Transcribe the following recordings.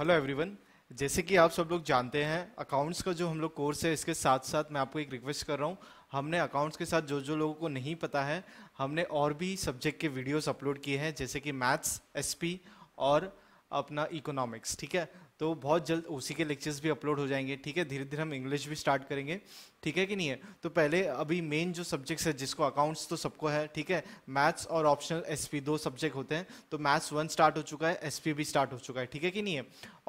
hello everyone जैसे कि आप सब लोग जानते हैं अकाउंट्स का जो हम लोग कोर्स है इसके साथ साथ मैं आपको एक रिक्वेस्ट कर रहा हूँ हमने अकाउंट्स के साथ जो जो लोगों को नहीं पता है हमने और भी सब्जेक्ट के वीडियोस अपलोड किए हैं जैसे कि मैथ्स एसपी और अपना इकोनॉमिक्स ठीक है तो बहुत जल्द उसी के लेक्चर्स भी अपलोड हो जाएंगे ठीक है धीरे धीरे हम इंग्लिश भी स्टार्ट करेंगे ठीक है कि नहीं है तो पहले अभी मेन जो सब्जेक्ट्स है जिसको अकाउंट्स तो सबको है ठीक है मैथ्स और ऑप्शनल एसपी दो सब्जेक्ट होते हैं तो मैथ्स वन स्टार्ट हो चुका है एसपी भी स्टार्ट हो चुका है ठीक है कि नहीं है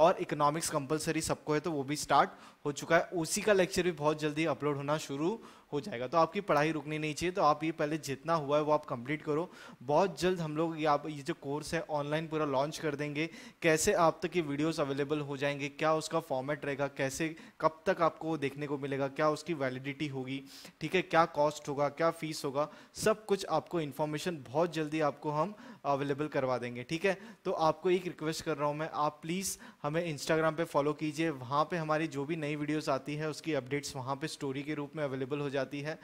और इकोनॉमिक्स कंपलसरी सबको है तो वो भी स्टार्ट हो चुका है उसी का लेक्चर भी बहुत जल्दी अपलोड होना शुरू हो जाएगा तो आपकी पढ़ाई रुकनी नहीं चाहिए तो आप ये पहले जितना हुआ है वो आप कंप्लीट करो बहुत जल्द हम लोग ये आप ये जो कोर्स है ऑनलाइन पूरा लॉन्च कर देंगे कैसे आप तक ये वीडियोस अवेलेबल हो जाएंगे क्या उसका फॉर्मेट रहेगा कैसे कब तक आपको देखने को मिलेगा क्या उसकी वैलिडिटी होगी ठीक है क्या कॉस्ट होगा क्या फीस होगा सब कुछ आपको इन्फॉर्मेशन बहुत जल्दी आपको हम अवेलेबल करवा देंगे ठीक है तो आपको एक रिक्वेस्ट कर रहा हूँ मैं आप प्लीज़ हमें इंस्टाग्राम पे फॉलो कीजिए वहाँ पे हमारी जो भी नई वीडियोस आती है उसकी अपडेट्स वहाँ पे स्टोरी के रूप में अवेलेबल हो जाती है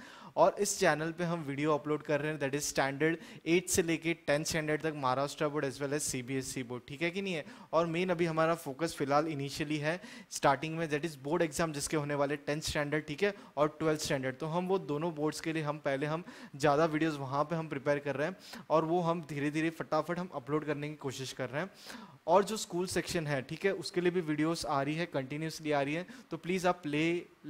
और इस चैनल पे हम वीडियो अपलोड कर रहे हैं दैट इज स्टैंडर्ड एट से लेके टेंथ स्टैंडर्ड तक Maharashtra board as well as C board ठीक है कि नहीं है और मेन अभी हमारा फोकस फिलहाल इनिशियली है स्टार्टिंग में दैट इज बोर्ड एग्जाम जिसके होने वाले टेंथ स्टैंडर्ड ठीक है और ट्वेल्थ स्टैंडर्ड तो हम वो दोनों बोर्ड्स के लिए हम पहले हम ज़्यादा वीडियोज़ वहाँ पर हम प्रिपेयर कर रहे हैं और वो हम धीरे धीरे फटाफट हम अपलोड करने की कोशिश कर रहे हैं और जो स्कूल सेक्शन है ठीक है उसके लिए भी वीडियोस आ रही है कंटिन्यूसली आ रही है तो प्लीज़ आप प्ले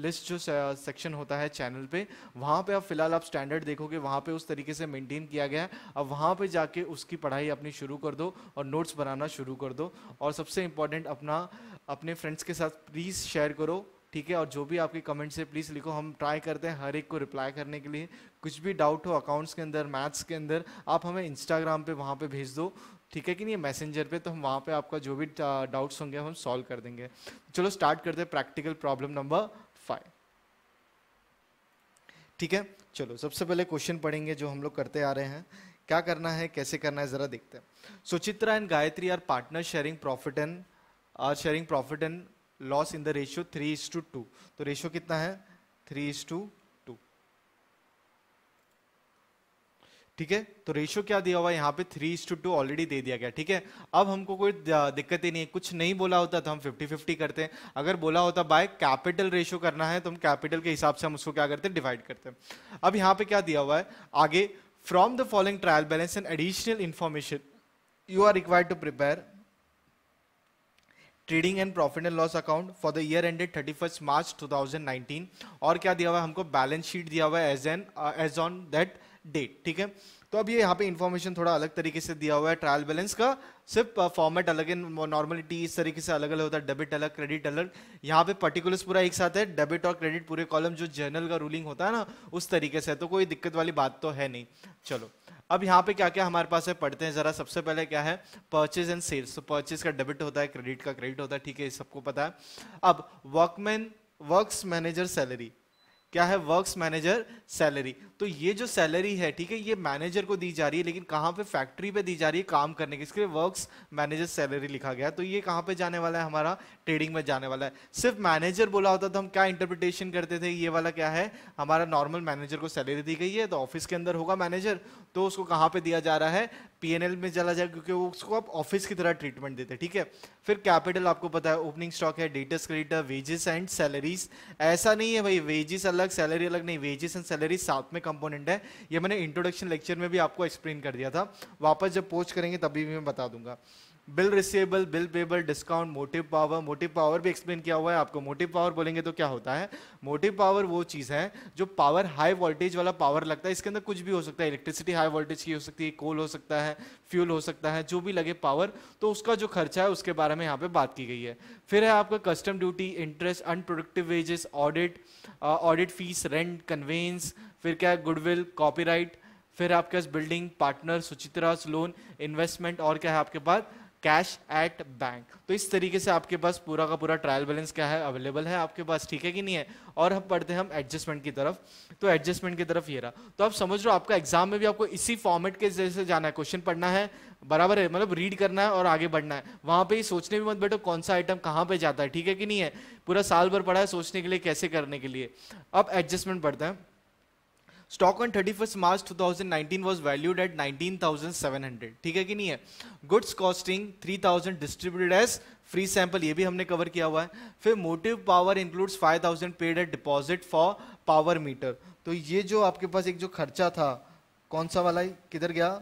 लिस्ट जो सेक्शन होता है चैनल पे वहाँ पे आप फिलहाल आप स्टैंडर्ड देखोगे वहाँ पे उस तरीके से मेंटेन किया गया है अब वहाँ पे जाके उसकी पढ़ाई अपनी शुरू कर दो और नोट्स बनाना शुरू कर दो और सबसे इम्पॉर्टेंट अपना अपने फ्रेंड्स के साथ प्लीज़ शेयर करो ठीक है और जो भी आपके कमेंट्स है प्लीज़ लिखो हम ट्राई करते हैं हर एक को रिप्लाई करने के लिए कुछ भी डाउट हो अकाउंट्स के अंदर मैथ्स के अंदर आप हमें इंस्टाग्राम पे वहाँ पे भेज दो ठीक है कि नहीं मैसेंजर पे तो हम वहाँ पे आपका जो भी डाउट्स uh, होंगे हम सॉल्व कर देंगे चलो स्टार्ट करते हैं प्रैक्टिकल प्रॉब्लम नंबर फाइव ठीक है चलो सबसे पहले क्वेश्चन पढ़ेंगे जो हम लोग करते आ रहे हैं क्या करना है कैसे करना है जरा देखते हैं Suchitra and Gayatri are partner sharing profit and are sharing profit and loss in the ratio three is to two तो रेशियो कितना है थ्री इज टू ठीक है तो रेशियो क्या दिया हुआ है यहाँ पे three is to two already दे दिया गया ठीक है अब हमको कोई दिक्कत ही नहीं है कुछ नहीं बोला होता तो हम फिफ्टी फिफ्टी करते हैं अगर बोला होता बाय कैपिटल रेशियो करना है तो हम कैपिटल के हिसाब से हम उसको क्या करते हैं डिवाइड करते हैं अब यहाँ पे क्या दिया हुआ है आगे from the following trial balance and additional information you are required to prepare trading and profit and loss account for the year ended thirty first March two thousand nineteen और क्या दिया हुआ है हमको बैलेंस शीट दिया हुआ है as an as on that date ठीक है तो अब ये यहाँ पे इन्फॉर्मेशन थोड़ा अलग तरीके से दिया हुआ है ट्रायल बैलेंस का सिर्फ फॉर्मेट अलग है नॉर्मलिटी इस तरीके से अलग अलग होता है डेबिट अलग क्रेडिट अलग यहाँ पे पर्टिकुलर्स पूरा एक साथ है डेबिट और क्रेडिट पूरे कॉलम जो जर्नल का रूलिंग होता है ना उस तरीके से तो कोई दिक्कत वाली बात तो है नहीं चलो अब यहाँ पे क्या क्या हमारे पास है पढ़ते हैं जरा सबसे पहले क्या है परचेज एंड सेल्स तो परचेज का डेबिट होता है क्रेडिट का क्रेडिट होता है ठीक है सबको पता है अब वर्कमैन वर्क्स मैनेजर सैलरी क्या है वर्क्स मैनेजर सैलरी तो ये जो सैलरी है ठीक है ये मैनेजर को दी जा रही है लेकिन कहाँ पे फैक्ट्री पे दी जा रही है काम करने की इसके लिए वर्क्स मैनेजर सैलरी लिखा गया तो ये कहाँ पे जाने वाला है हमारा ट्रेडिंग में जाने वाला है सिर्फ मैनेजर बोला होता तो हम क्या इंटरप्रिटेशन करते थे ये वाला क्या है हमारा नॉर्मल मैनेजर को सैलरी दी गई है तो ऑफिस के अंदर होगा मैनेजर तो उसको कहाँ पे दिया जा रहा है पीएनएल में चला जाए क्योंकि वो उसको आप ऑफिस की तरह ट्रीटमेंट देते हैं ठीक है फिर कैपिटल आपको पता है ओपनिंग स्टॉक है debts creditor wages and salaries ऐसा नहीं है भाई वेजेस अलग सैलरी अलग नहीं वेजेस एंड सैलरी साथ में कंपोनेंट है ये मैंने इंट्रोडक्शन लेक्चर में भी आपको एक्सप्लेन कर दिया था वापस जब पोस्ट करेंगे तभी भी मैं बता दूंगा bill receivable bill payable discount motive power motive power भी एक्सप्लेन किया हुआ है आपको मोटिव पावर बोलेंगे तो क्या होता है मोटिव पावर वो चीज़ है जो पावर हाई वोल्टेज वाला पावर लगता है इसके अंदर कुछ भी हो सकता है इलेक्ट्रिसिटी हाई वोल्टेज की हो सकती है कोल हो सकता है फ्यूल हो सकता है जो भी लगे पावर तो उसका जो खर्चा है उसके बारे में यहाँ पर बात की गई है फिर है आपका custom duty interest unproductive wages audit audit fees rent conveyance फिर क्या है गुडविल कॉपी फिर आपके पास building partner Suchitra's loan investment और क्या है आपके पास कैश एट बैंक तो इस तरीके से आपके पास पूरा का पूरा ट्रायल बैलेंस क्या है अवेलेबल है आपके पास ठीक है कि नहीं है और हम पढ़ते हैं हम एडजस्टमेंट की तरफ तो एडजस्टमेंट की तरफ ये रहा तो आप समझ लो आपका एग्जाम में भी आपको इसी फॉर्मेट के जैसे जाना है क्वेश्चन पढ़ना है बराबर है मतलब रीड करना है और आगे बढ़ना है वहां पर ही सोचने भी मत बैठो कौन सा आइटम कहाँ पे जाता है ठीक है कि नहीं है पूरा साल भर पढ़ा है सोचने के लिए कैसे करने के लिए अब एडजस्टमेंट पढ़ते हैं stock on thirty first March two thousand nineteen was valued at nineteen thousand seven hundred ठीक है कि नहीं है goods costing three thousand distributed as free sample ये भी हमने कवर किया हुआ है फिर motive power includes five thousand paid at deposit for power meter तो ये जो आपके पास एक जो खर्चा था कौन सा वाला है किधर गया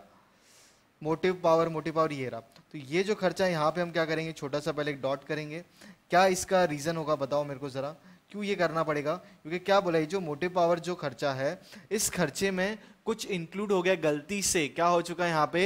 मोटिव पावर मोटिव पावर ये रहा तो ये जो खर्चा यहाँ पे हम क्या करेंगे छोटा सा पहले एक डॉट करेंगे क्या इसका रीज़न होगा बताओ मेरे को ज़रा क्यों ये करना पड़ेगा क्योंकि क्या बोला जो मोटिव पावर जो खर्चा है इस खर्चे में कुछ इंक्लूड हो गया गलती से क्या हो चुका है यहाँ पे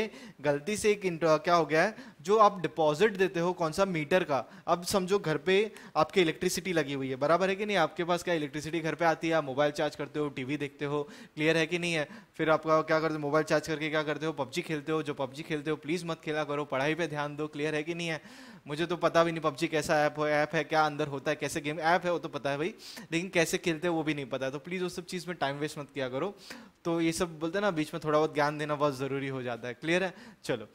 गलती से एक क्या हो गया है जो आप डिपॉजिट देते हो कौन सा मीटर का अब समझो घर पे आपकी इलेक्ट्रिसिटी लगी हुई है बराबर है कि नहीं आपके पास क्या इलेक्ट्रिसिटी घर पे आती है आप मोबाइल चार्ज करते हो टीवी देखते हो क्लियर है कि नहीं है फिर आपका क्या करते हो मोबाइल चार्ज करके क्या करते हो पबजी खेलते हो जो पबजी खेलते हो प्लीज़ मत खेला करो पढ़ाई पर ध्यान दो क्लियर है कि नहीं है मुझे तो पता भी नहीं पबजी कैसा ऐप हो ऐप है क्या अंदर होता है कैसे गेम ऐप है वो तो पता है भाई लेकिन कैसे खेलते हैं वो भी नहीं पता तो प्लीज़ उस सब चीज़ में टाइम वेस्ट मत किया करो तो ये सब बोलते हैं ना बीच में थोड़ा बहुत ज्ञान देना बहुत ज़रूरी हो जाता है क्लियर है चलो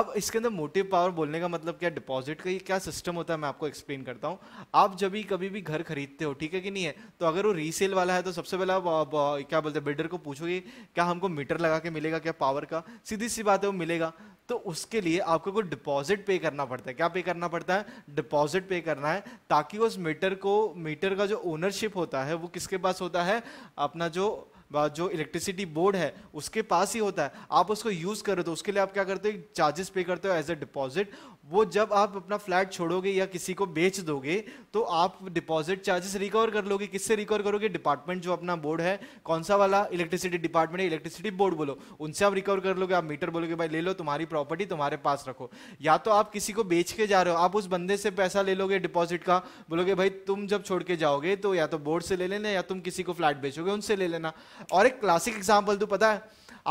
अब इसके अंदर मोटिव पावर बोलने का मतलब क्या डिपॉजिट का ये क्या सिस्टम होता है मैं आपको एक्सप्लेन करता हूँ आप जब भी कभी भी घर खरीदते हो ठीक है कि नहीं है तो अगर वो रीसेल वाला है तो सबसे पहले आप क्या बोलते हैं बिल्डर को पूछोगे क्या हमको मीटर लगा के मिलेगा क्या पावर का सीधी सी बात है वो मिलेगा तो उसके लिए आपको कोई डिपॉजिट पे करना पड़ता है क्या पे करना पड़ता है डिपॉजिट पे करना है ताकि उस मीटर को मीटर का जो ओनरशिप होता है वो किसके पास होता है अपना जो जो इलेक्ट्रिसिटी बोर्ड है उसके पास ही होता है आप उसको यूज़ कर रहे हो तो उसके लिए आप क्या करते हो चार्जेस पे करते हो एज अ डिपॉजिट वो जब आप अपना फ्लैट छोड़ोगे या किसी को बेच दोगे तो आप डिपॉजिट चार्जेस रिकवर कर लोगे किससे रिकवर करोगे डिपार्टमेंट जो अपना बोर्ड है कौन सा वाला इलेक्ट्रिसिटी डिपार्टमेंट है इलेक्ट्रिसिटी बोर्ड बोलो उनसे आप रिकवर कर लोगे आप मीटर बोलोगे भाई ले लो तुम्हारी प्रॉपर्टी तुम्हारे पास रखो या तो आप किसी को बेच के जा रहे हो आप उस बंदे से पैसा ले लोगे डिपॉजिट का बोलोगे भाई तुम जब छोड़ के जाओगे तो या तो बोर्ड से ले लेना या तुम किसी को फ्लैट बेचोगे उनसे ले लेना और एक क्लासिक एग्जाम्पल तो पता है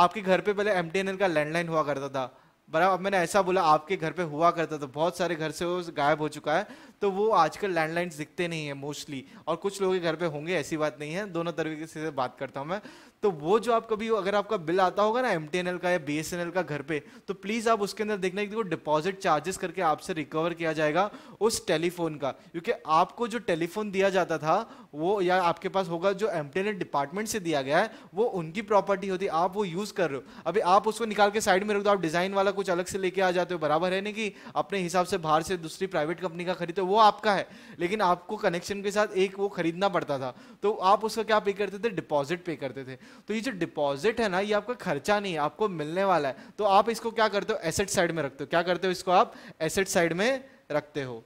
आपके घर पे पहले एम का लैंडलाइन हुआ करता था बराबर अब मैंने ऐसा बोला आपके घर पे हुआ करता था बहुत सारे घर से वो गायब हो चुका है तो वो आजकल लैंडलाइंस दिखते नहीं है मोस्टली और कुछ लोगों के घर पे होंगे ऐसी बात नहीं है दोनों तरीके से बात करता हूँ मैं तो वो जो आप कभी अगर आपका बिल आता होगा ना एम का या बी का घर पे तो प्लीज़ आप उसके अंदर देखना कि वो डिपॉजिट चार्जेस करके आपसे रिकवर किया जाएगा उस टेलीफोन का क्योंकि आपको जो टेलीफोन दिया जाता था वो या आपके पास होगा जो एम डिपार्टमेंट से दिया गया है वो उनकी प्रॉपर्टी होती आप वो यूज़ कर रहे हो अभी आप उसको निकाल के साइड में रख दो आप डिज़ाइन वाला कुछ अलग से लेके आ जाते हो बराबर है ना कि अपने हिसाब से बाहर से दूसरी प्राइवेट कंपनी का खरीदते हो वो आपका है लेकिन आपको कनेक्शन के साथ एक वो खरीदना पड़ता था तो आप उसका क्या पे करते थे डिपॉजिट पे करते थे तो ये जो डिपॉजिट है ना ये आपका खर्चा नहीं है आपको मिलने वाला है तो आप इसको क्या करते हो एसेट साइड में रखते हो क्या करते हो इसको आप एसेट साइड में रखते हो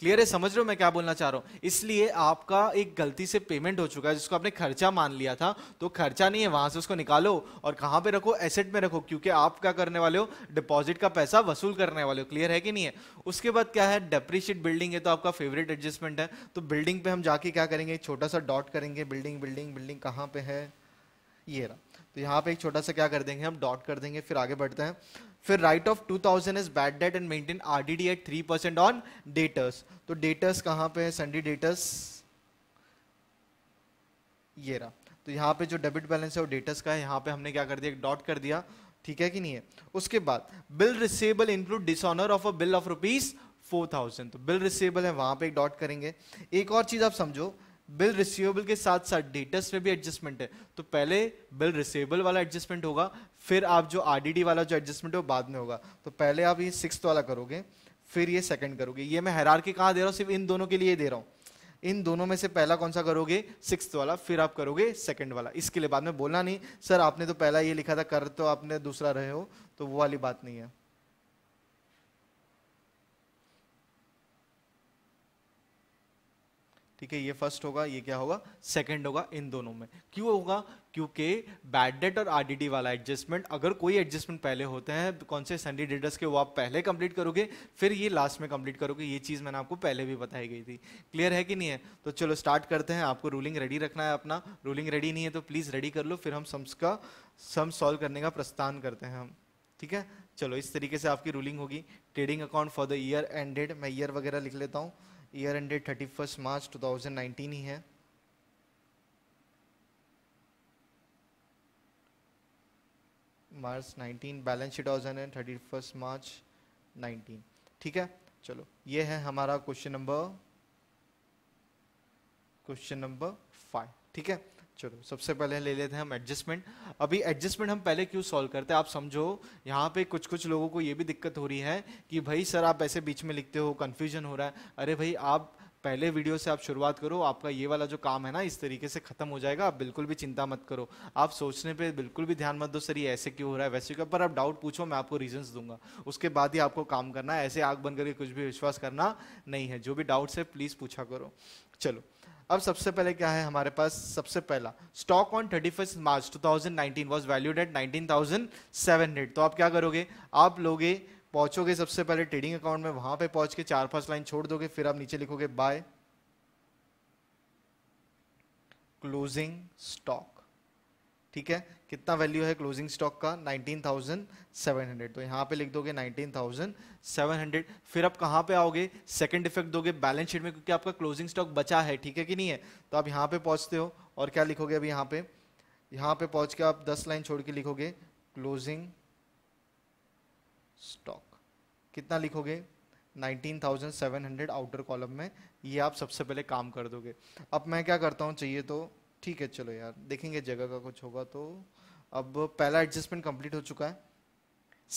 क्लियर है समझ रहे हो मैं क्या बोलना चाह रहा हूँ इसलिए आपका एक गलती से पेमेंट हो चुका है जिसको आपने खर्चा मान लिया था तो खर्चा नहीं है वहां से उसको निकालो और कहाँ पे रखो एसेट में रखो क्योंकि आप क्या करने वाले हो डिपॉजिट का पैसा वसूल करने वाले हो क्लियर है कि नहीं है उसके बाद क्या है डेप्रिशिएट बिल्डिंग है तो आपका फेवरेट एडजस्टमेंट है तो बिल्डिंग पे हम जाके क्या करेंगे छोटा सा डॉट करेंगे बिल्डिंग बिल्डिंग बिल्डिंग कहाँ पे है ये रहा तो यहाँ पे एक छोटा सा क्या कर देंगे हम डॉट कर देंगे फिर आगे बढ़ते हैं फिर write off 2000 is bad debt and maintain RDD at 3% on debtors तो डेटर्स कहां पे है संडी डेटर्स ये रहा तो यहां पे जो डेबिट बैलेंस है वो डेटर्स का है यहां पे हमने क्या कर दिया एक डॉट कर दिया ठीक है कि नहीं है उसके बाद bill receivable include dishonour of a bill of rupees four thousand तो बिल रिसेबल है वहां पे एक डॉट करेंगे एक और चीज आप समझो बिल रिसीवेबल के साथ साथ डेटर्स में भी एडजस्टमेंट है तो पहले बिल रिसीवेबल वाला एडजस्टमेंट होगा फिर आप जो आर वाला जो एडजस्टमेंट है वो बाद में होगा तो पहले आप ये सिक्स वाला करोगे फिर ये सेकंड करोगे ये मैं हैरार के कहाँ दे रहा हूँ सिर्फ इन दोनों के लिए दे रहा हूँ इन दोनों में से पहला कौन सा करोगे सिक्स वाला फिर आप करोगे सेकंड वाला इसके लिए बाद में बोलना नहीं सर आपने तो पहला ये लिखा था कर तो आपने दूसरा रहे हो तो वो वाली बात नहीं है ठीक है ये फर्स्ट होगा ये क्या होगा सेकंड होगा इन दोनों में क्यों होगा क्योंकि बैड डेट और आरडीडी वाला एडजस्टमेंट अगर कोई एडजस्टमेंट पहले होते हैं तो कौन से संडी डेटर्स के वो आप पहले कंप्लीट करोगे फिर ये लास्ट में कंप्लीट करोगे ये चीज़ मैंने आपको पहले भी बताई गई थी क्लियर है कि नहीं है तो चलो स्टार्ट करते हैं आपको रूलिंग रेडी रखना है अपना रूलिंग रेडी नहीं है तो प्लीज़ रेडी कर लो फिर हम सम्स का सम सॉल्व करने का प्रस्थान करते हैं हम ठीक है चलो इस तरीके से आपकी रूलिंग होगी trading account for the year ended मैं ईयर वगैरह लिख लेता हूँ year ended thirty first March two thousand nineteen ही है March nineteen balance sheet thousand and thirty first March nineteen ठीक है चलो ये है हमारा question number question number five ठीक है चलो सबसे पहले ले लेते हैं हम एडजस्टमेंट अभी एडजस्टमेंट हम पहले क्यों सॉल्व करते हैं आप समझो यहाँ पे कुछ कुछ लोगों को ये भी दिक्कत हो रही है कि भाई सर आप ऐसे बीच में लिखते हो कन्फ्यूजन हो रहा है अरे भाई आप पहले वीडियो से आप शुरुआत करो आपका ये वाला जो काम है ना इस तरीके से खत्म हो जाएगा आप बिल्कुल भी चिंता मत करो आप सोचने पे बिल्कुल भी ध्यान मत दो सर ये ऐसे क्यों हो रहा है वैसे क्यों पर आप डाउट पूछो मैं आपको रीजंस दूंगा उसके बाद ही आपको काम करना है ऐसे आग बन करके कुछ भी विश्वास करना नहीं है जो भी डाउट्स है प्लीज़ पूछा करो चलो अब सबसे पहले क्या है हमारे पास सबसे पहला stock on thirty first March two thousand nineteen was valued at nineteen thousand seven hundred तो आप क्या करोगे आप लोगे पहुंचोगे सबसे पहले ट्रेडिंग अकाउंट में वहां पे पहुंच के चार पांच लाइन छोड़ दोगे फिर आप नीचे लिखोगे बाय क्लोजिंग स्टॉक ठीक है कितना वैल्यू है क्लोजिंग स्टॉक का 19,700 तो यहाँ पे लिख दोगे 19,700 फिर आप कहाँ पे आओगे सेकंड इफेक्ट दोगे बैलेंस शीट में क्योंकि आपका क्लोजिंग स्टॉक बचा है ठीक है कि नहीं है तो आप यहाँ पे पहुँचते हो और क्या लिखोगे अभी यहाँ पे यहाँ पे पहुँच के आप दस लाइन छोड़ के लिखोगे क्लोजिंग स्टॉक कितना लिखोगे 19,700 आउटर कॉलम में ये आप सबसे पहले काम कर दोगे अब मैं क्या करता हूँ चाहिए तो ठीक है चलो यार देखेंगे जगह का कुछ होगा तो अब पहला एडजस्टमेंट कंप्लीट हो चुका है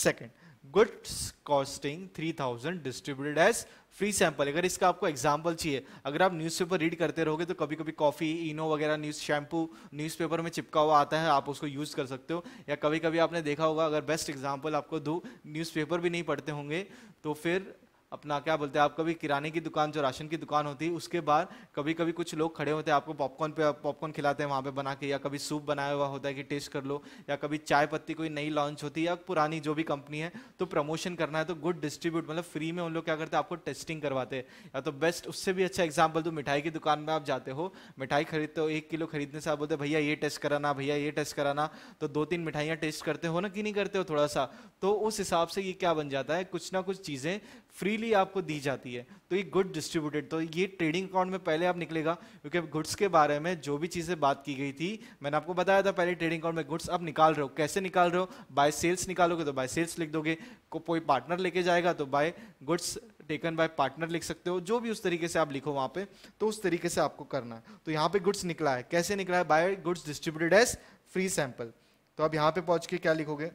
second goods costing 3000 distributed as free sample अगर इसका आपको एग्जाम्पल चाहिए अगर आप न्यूज़पेपर रीड करते रहोगे तो कभी कभी कॉफ़ी इनो वगैरह न्यूज़ शैम्पू न्यूज़पेपर में चिपका हुआ आता है आप उसको यूज़ कर सकते हो या कभी कभी आपने देखा होगा अगर बेस्ट एग्जाम्पल आपको दो न्यूज़पेपर भी नहीं पढ़ते होंगे तो फिर अपना क्या बोलते हैं आप कभी किराने की दुकान जो राशन की दुकान होती है उसके बाद कभी कभी कुछ लोग खड़े होते हैं आपको पॉपकॉर्न पे पॉपकॉर्न खिलाते हैं वहाँ पे बना के या कभी सूप बनाया हुआ होता है कि टेस्ट कर लो या कभी चाय पत्ती कोई नई लॉन्च होती है या पुरानी जो भी कंपनी है तो प्रमोशन करना है तो गुड डिस्ट्रीब्यूट मतलब फ्री में उन लोग क्या करते हैं आपको टेस्टिंग करवाते हैं या तो बेस्ट उससे भी अच्छा एग्जाम्पल दो तो मिठाई की दुकान में आप जाते हो मिठाई खरीदते हो एक किलो खरीदने से आप बोलते भैया ये टेस्ट कराना भैया ये टेस्ट कराना तो दो तीन मिठाइयाँ टेस्ट करते हो ना कि नहीं करते हो थोड़ा सा तो उस हिसाब से ये क्या बन जाता है कुछ ना कुछ चीज़ें फ्रीली आपको दी जाती है तो ये गुड डिस्ट्रीब्यूटेड तो ये ट्रेडिंग अकाउंट में पहले आप निकलेगा क्योंकि गुड्स के बारे में जो भी चीज़ें बात की गई थी मैंने आपको बताया था पहले ट्रेडिंग अकाउंट में गुड्स आप निकाल रहे हो कैसे निकाल रहे हो बाय सेल्स निकालोगे तो बाय सेल्स लिख दोगे को कोई पार्टनर लेके जाएगा तो by goods taken by partner लिख सकते हो जो भी उस तरीके से आप लिखो वहाँ पे तो उस तरीके से आपको करना है तो यहाँ पे गुड्स निकला है कैसे निकला है by goods distributed as free sample तो अब यहाँ पे पहुँच के क्या लिखोगे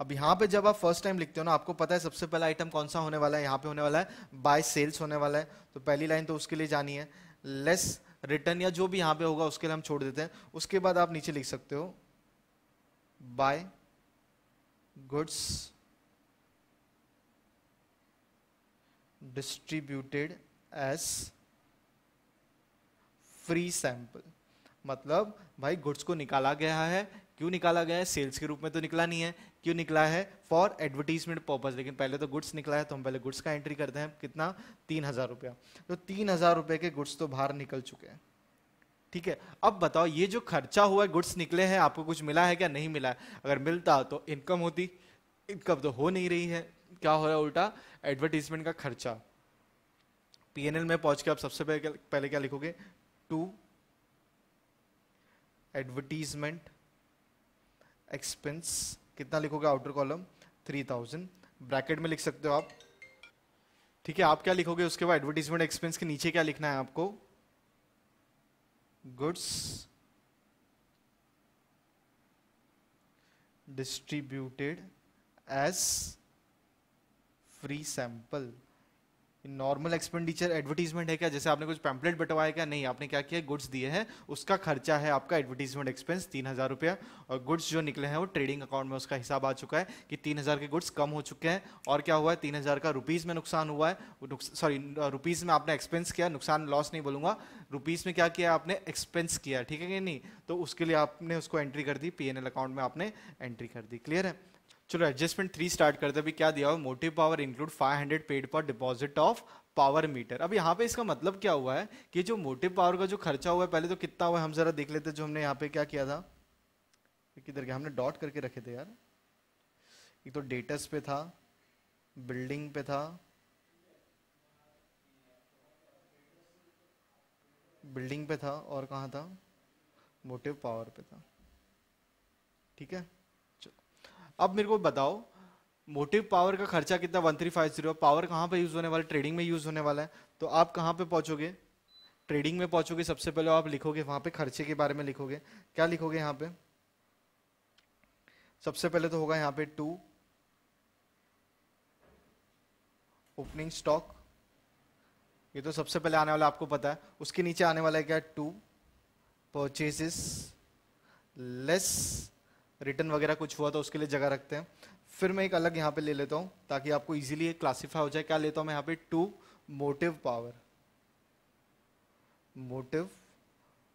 अब यहां पे जब आप फर्स्ट टाइम लिखते हो ना आपको पता है सबसे पहला आइटम कौन सा होने वाला है यहां पे होने वाला है बाय सेल्स होने वाला है तो पहली लाइन तो उसके लिए जानी है लेस रिटर्न या जो भी यहां पे होगा उसके लिए हम छोड़ देते हैं उसके बाद आप नीचे लिख सकते हो by goods distributed as free sample मतलब भाई गुड्स को निकाला गया है क्यों निकाला गया है सेल्स के रूप में तो निकला नहीं है क्यों निकला है फॉर एडवर्टीजमेंट पर्पज लेकिन पहले तो गुड्स निकला है तो हम पहले गुड्स का एंट्री करते हैं कितना तीन हजार रुपया तो तीन हजार रुपये के गुड्स तो बाहर निकल चुके हैं ठीक है अब बताओ ये जो खर्चा हुआ है गुड्स निकले हैं आपको कुछ मिला है क्या नहीं मिला है अगर मिलता तो इनकम होती इनकम तो हो नहीं रही है क्या हो रहा है उल्टा एडवर्टीजमेंट का खर्चा पीएनएल में पहुंच के आप सबसे पहले पहले क्या लिखोगे टू एडवर्टीजमेंट एक्सपेंस कितना लिखोगे outer column three thousand bracket में लिख सकते हो आप ठीक है आप क्या लिखोगे उसके बाद एडवर्टीजमेंट एक्सपेंस के नीचे क्या लिखना है आपको goods distributed as free sample normal expenditure advertisement है क्या जैसे आपने कुछ पैम्पलेट बटवाया क्या नहीं आपने क्या किया गुड्स दिए हैं उसका खर्चा है आपका एडवर्टीजमेंट एक्सपेंस तीन हज़ार रुपया और गुड्स जो निकले हैं वो ट्रेडिंग अकाउंट में उसका हिसाब आ चुका है कि तीन हज़ार के गुड्स कम हो चुके हैं और क्या हुआ है तीन हज़ार का रुपीज़ में नुकसान हुआ है सॉरी रुपीज़ में आपने एक्सपेंस किया नुकसान लॉस नहीं बोलूंगा रुपीज़ में क्या किया आपने एक्सपेंस किया ठीक है कि नहीं तो उसके लिए आपने उसको एंट्री कर दी पी अकाउंट में आपने एंट्री कर दी क्लियर है चलो एडजस्टमेंट थ्री स्टार्ट करते अभी क्या दिया हुआ मोटिव पावर इंक्लूड 500 पेड पर डिपॉजिट ऑफ पावर मीटर अब यहाँ पे इसका मतलब क्या हुआ है कि जो मोटिव पावर का जो खर्चा हुआ है पहले तो कितना हुआ है हम जरा देख लेते जो हमने यहाँ पे क्या किया था किधर गया हमने डॉट करके रखे थे यार एक तो डेटस पे था बिल्डिंग पे था बिल्डिंग पे था और कहाँ था मोटिव पावर पे था ठीक है अब मेरे को बताओ मोटिव पावर का खर्चा कितना one three five zero power कहाँ पे यूज़ होने वाला है ट्रेडिंग में यूज़ होने वाला है तो आप कहाँ पे पहुंचोगे ट्रेडिंग में पहुंचोगे सबसे पहले आप लिखोगे वहां पे खर्चे के बारे में लिखोगे क्या लिखोगे यहाँ पे सबसे पहले तो होगा यहाँ पे टू ओपनिंग स्टॉक ये तो सबसे पहले आने वाला आपको पता है उसके नीचे आने वाला है क्या टू परचेजेस लेस रिटर्न वगैरह कुछ हुआ तो उसके लिए जगह रखते हैं फिर मैं एक अलग यहाँ पे ले लेता हूँ ताकि आपको इजीली क्लासीफाई हो जाए क्या लेता हूँ मैं यहाँ पे to motive power motive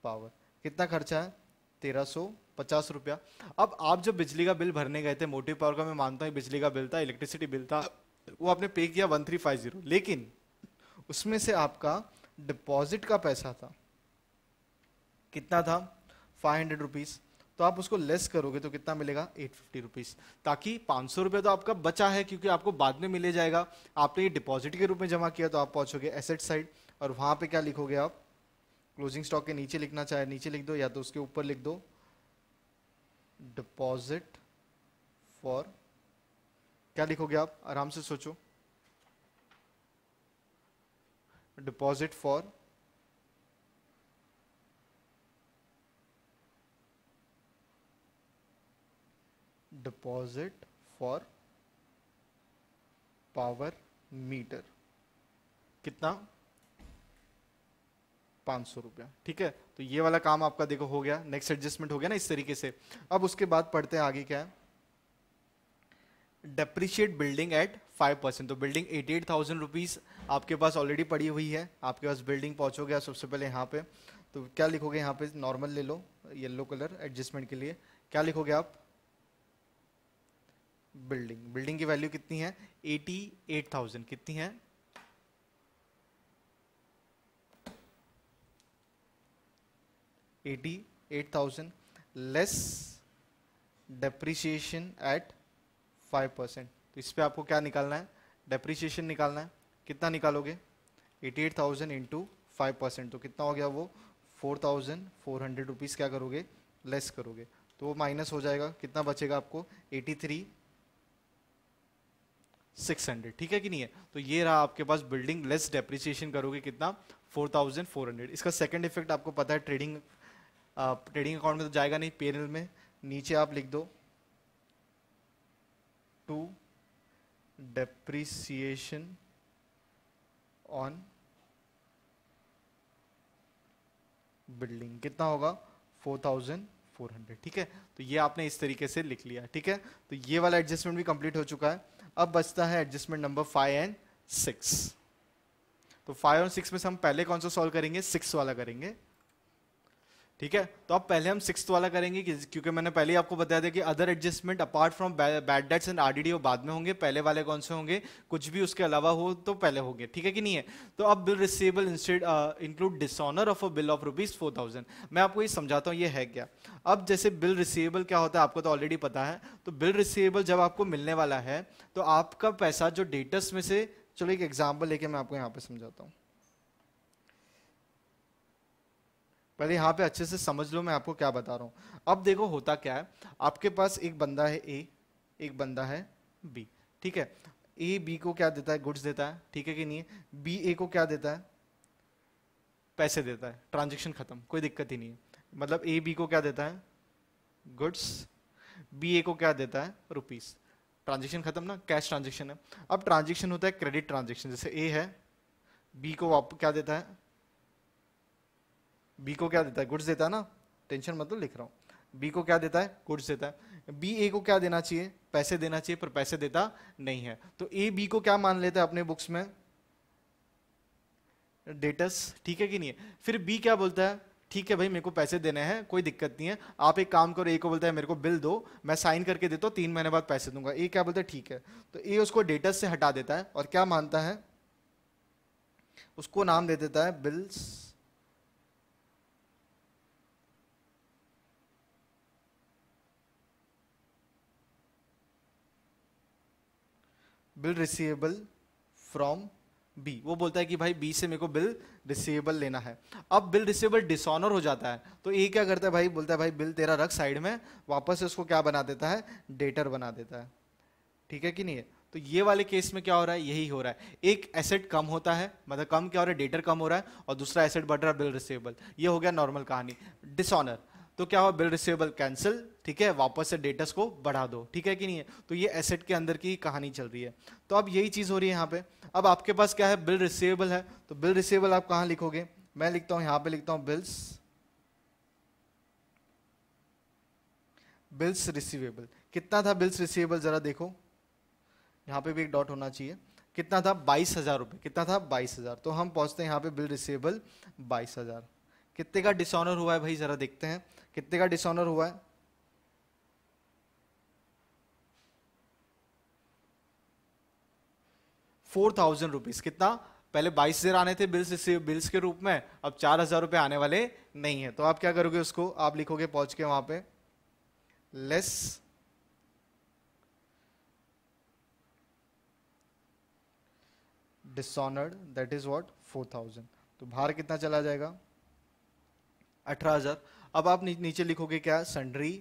power कितना खर्चा है तेरह सौ पचास रुपया अब आप जो बिजली का बिल भरने गए थे मोटिव पावर का मैं मानता हूँ बिजली का बिल था इलेक्ट्रिसिटी बिल था वो आपने पे किया वन थ्री फाइव जीरो लेकिन उसमें से आपका डिपॉजिट का पैसा था कितना था फाइव हंड्रेड रुपीज़ तो आप उसको लेस करोगे तो कितना मिलेगा एट फिफ्टी रुपीज़ ताकि पाँच सौ रुपये तो आपका बचा है क्योंकि आपको बाद में मिले जाएगा आपने ये डिपॉजिट के रूप में जमा किया तो आप पहुँचोगे एसेट साइड और वहाँ पर क्या लिखोगे आप क्लोजिंग स्टॉक के नीचे लिखना चाहे नीचे लिख दो या तो उसके ऊपर लिख दो डिपॉजिट फॉर क्या लिखोगे आप आराम से सोचो deposit for deposit for power meter कितना पांच सौ रुपया ठीक है तो ये वाला काम आपका देखो हो गया नेक्स्ट एडजस्टमेंट हो गया ना इस तरीके से अब उसके बाद पढ़ते हैं आगे क्या है depreciate building at five percent तो building eighty eight thousand rupees आपके पास ऑलरेडी पड़ी हुई है आपके पास बिल्डिंग पहुंचोगे सबसे पहले यहाँ पे तो क्या लिखोगे यहाँ पे नॉर्मल ले लो येलो कलर एडजस्टमेंट के लिए क्या लिखोगे आप बिल्डिंग बिल्डिंग की वैल्यू कितनी है एटी एट थाउजेंड कितनी है eighty eight thousand less depreciation at five percent तो इस पर आपको क्या निकालना है डेप्रीशिएशन निकालना है कितना निकालोगे eighty eight thousand into five percent तो कितना हो गया वो four thousand four hundred rupees क्या करोगे लेस करोगे तो वो माइनस हो जाएगा कितना बचेगा आपको एटी थ्री सिक्स हंड्रेड ठीक है कि नहीं है तो ये रहा आपके पास बिल्डिंग लेस डेप्रिसिएशन करोगे कितना फोर थाउजेंड फोर हंड्रेड इसका सेकेंड इफेक्ट आपको पता है ट्रेडिंग ट्रेडिंग अकाउंट में तो जाएगा नहीं पेनल में नीचे आप लिख दो टू डेप्रिसिएशन ऑन बिल्डिंग कितना होगा फोर थाउजेंड हंड्रेड ठीक है तो ये आपने इस तरीके से लिख लिया ठीक है तो ये वाला एडजस्टमेंट भी कंप्लीट हो चुका है अब बचता है adjustment number five and six तो फाइव और सिक्स में से हम पहले कौन सा सॉल्व करेंगे सिक्स वाला करेंगे ठीक है तो अब पहले हम सिक्स वाला करेंगे क्योंकि मैंने पहले ही आपको बताया था कि other adjustment apart from bad debts and RDD वो बाद में होंगे पहले वाले कौन से होंगे कुछ भी उसके अलावा हो तो पहले होंगे ठीक है कि नहीं है तो अब bill receivable instead include dishonour of a bill of rupees four thousand मैं आपको ये समझाता हूँ ये है क्या अब जैसे बिल रिसीवेबल क्या होता है आपको तो ऑलरेडी पता है तो बिल रिसीवेबल जब आपको मिलने वाला है तो आपका पैसा जो डेटस में से चलो एक एग्जाम्पल लेके मैं आपको यहाँ पे समझाता हूँ पहले यहाँ पे अच्छे से समझ लो मैं आपको क्या बता रहा हूँ अब देखो होता क्या है आपके पास एक बंदा है ए एक बंदा है बी ठीक है ए बी को क्या देता है गुड्स देता है ठीक है कि नहीं बी ए को क्या देता है पैसे देता है ट्रांजेक्शन खत्म कोई दिक्कत ही नहीं है मतलब ए बी को क्या देता है गुड्स बी ए को क्या देता है रुपीस ट्रांजेक्शन खत्म ना कैश ट्रांजेक्शन है अब ट्रांजेक्शन होता है क्रेडिट ट्रांजेक्शन जैसे ए है बी को क्या देता है बी को क्या देता है गुड्स देता है ना टेंशन मतलब लिख रहा हूँ बी को क्या देता है गुड्स देता है बी ए को क्या देना चाहिए पैसे देना चाहिए पर पैसे देता नहीं है तो ए बी को क्या मान लेता है अपने बुक्स में डेटस ठीक है कि नहीं है फिर बी क्या बोलता है ठीक है भाई मेरे को पैसे देने हैं कोई दिक्कत नहीं है आप एक काम करो ए को बोलता है मेरे को बिल दो मैं साइन करके देता हूँ तीन महीने बाद पैसे दूंगा ए क्या बोलता है ठीक है तो ए उसको डेटस से हटा देता है और क्या मानता है उसको नाम दे देता है bills bill receivable from B वो बोलता है कि भाई बी से मेरे को बिल रिसीवेबल लेना है अब बिल रिसीवेबल डिसऑनर हो जाता है तो ए क्या करता है भाई बोलता है भाई बिल तेरा रख साइड में वापस से उसको क्या बना देता है डेटर बना देता है ठीक है कि नहीं है तो ये वाले केस में क्या हो रहा है यही हो रहा है एक एसेट कम होता है मतलब कम क्या हो रहा है डेटर कम हो रहा है और दूसरा एसेट बढ़ रहा है बिल रिसीवेबल ये हो गया नॉर्मल कहानी डिसऑनर तो क्या हुआ बिल रिसीवेबल कैंसिल ठीक है वापस से डेटस को बढ़ा दो ठीक है कि नहीं है तो ये एसेट के अंदर की कहानी चल रही है तो अब यही चीज हो रही है यहाँ पे अब आपके पास क्या है बिल रिसीवेबल है तो बिल रिसीवेबल आप कहाँ लिखोगे मैं लिखता हूं यहां पे लिखता हूं बिल्स बिल्स रिसीवेबल कितना था बिल्स रिसीवेबल जरा देखो यहाँ पे भी एक डॉट होना चाहिए कितना था बाईस हजार रुपये कितना था बाईस हजार तो हम पहुंचते हैं यहाँ पे बिल रिसीवेबल बाईस हजार कितने का डिसऑनर हुआ है भाई जरा देखते हैं कितने का डिसऑनर हुआ है फोर थाउजेंड रुपीज कितना पहले बाईस हजार आने थे बिल्स इसी बिल्स के रूप में अब चार हजार रुपए आने वाले नहीं है तो आप क्या करोगे उसको आप लिखोगे पहुंच के वहां पे less dishonoured that is what four thousand तो भार कितना चला जाएगा अठारह हजार अब आप नीचे लिखोगे क्या सन्ड्री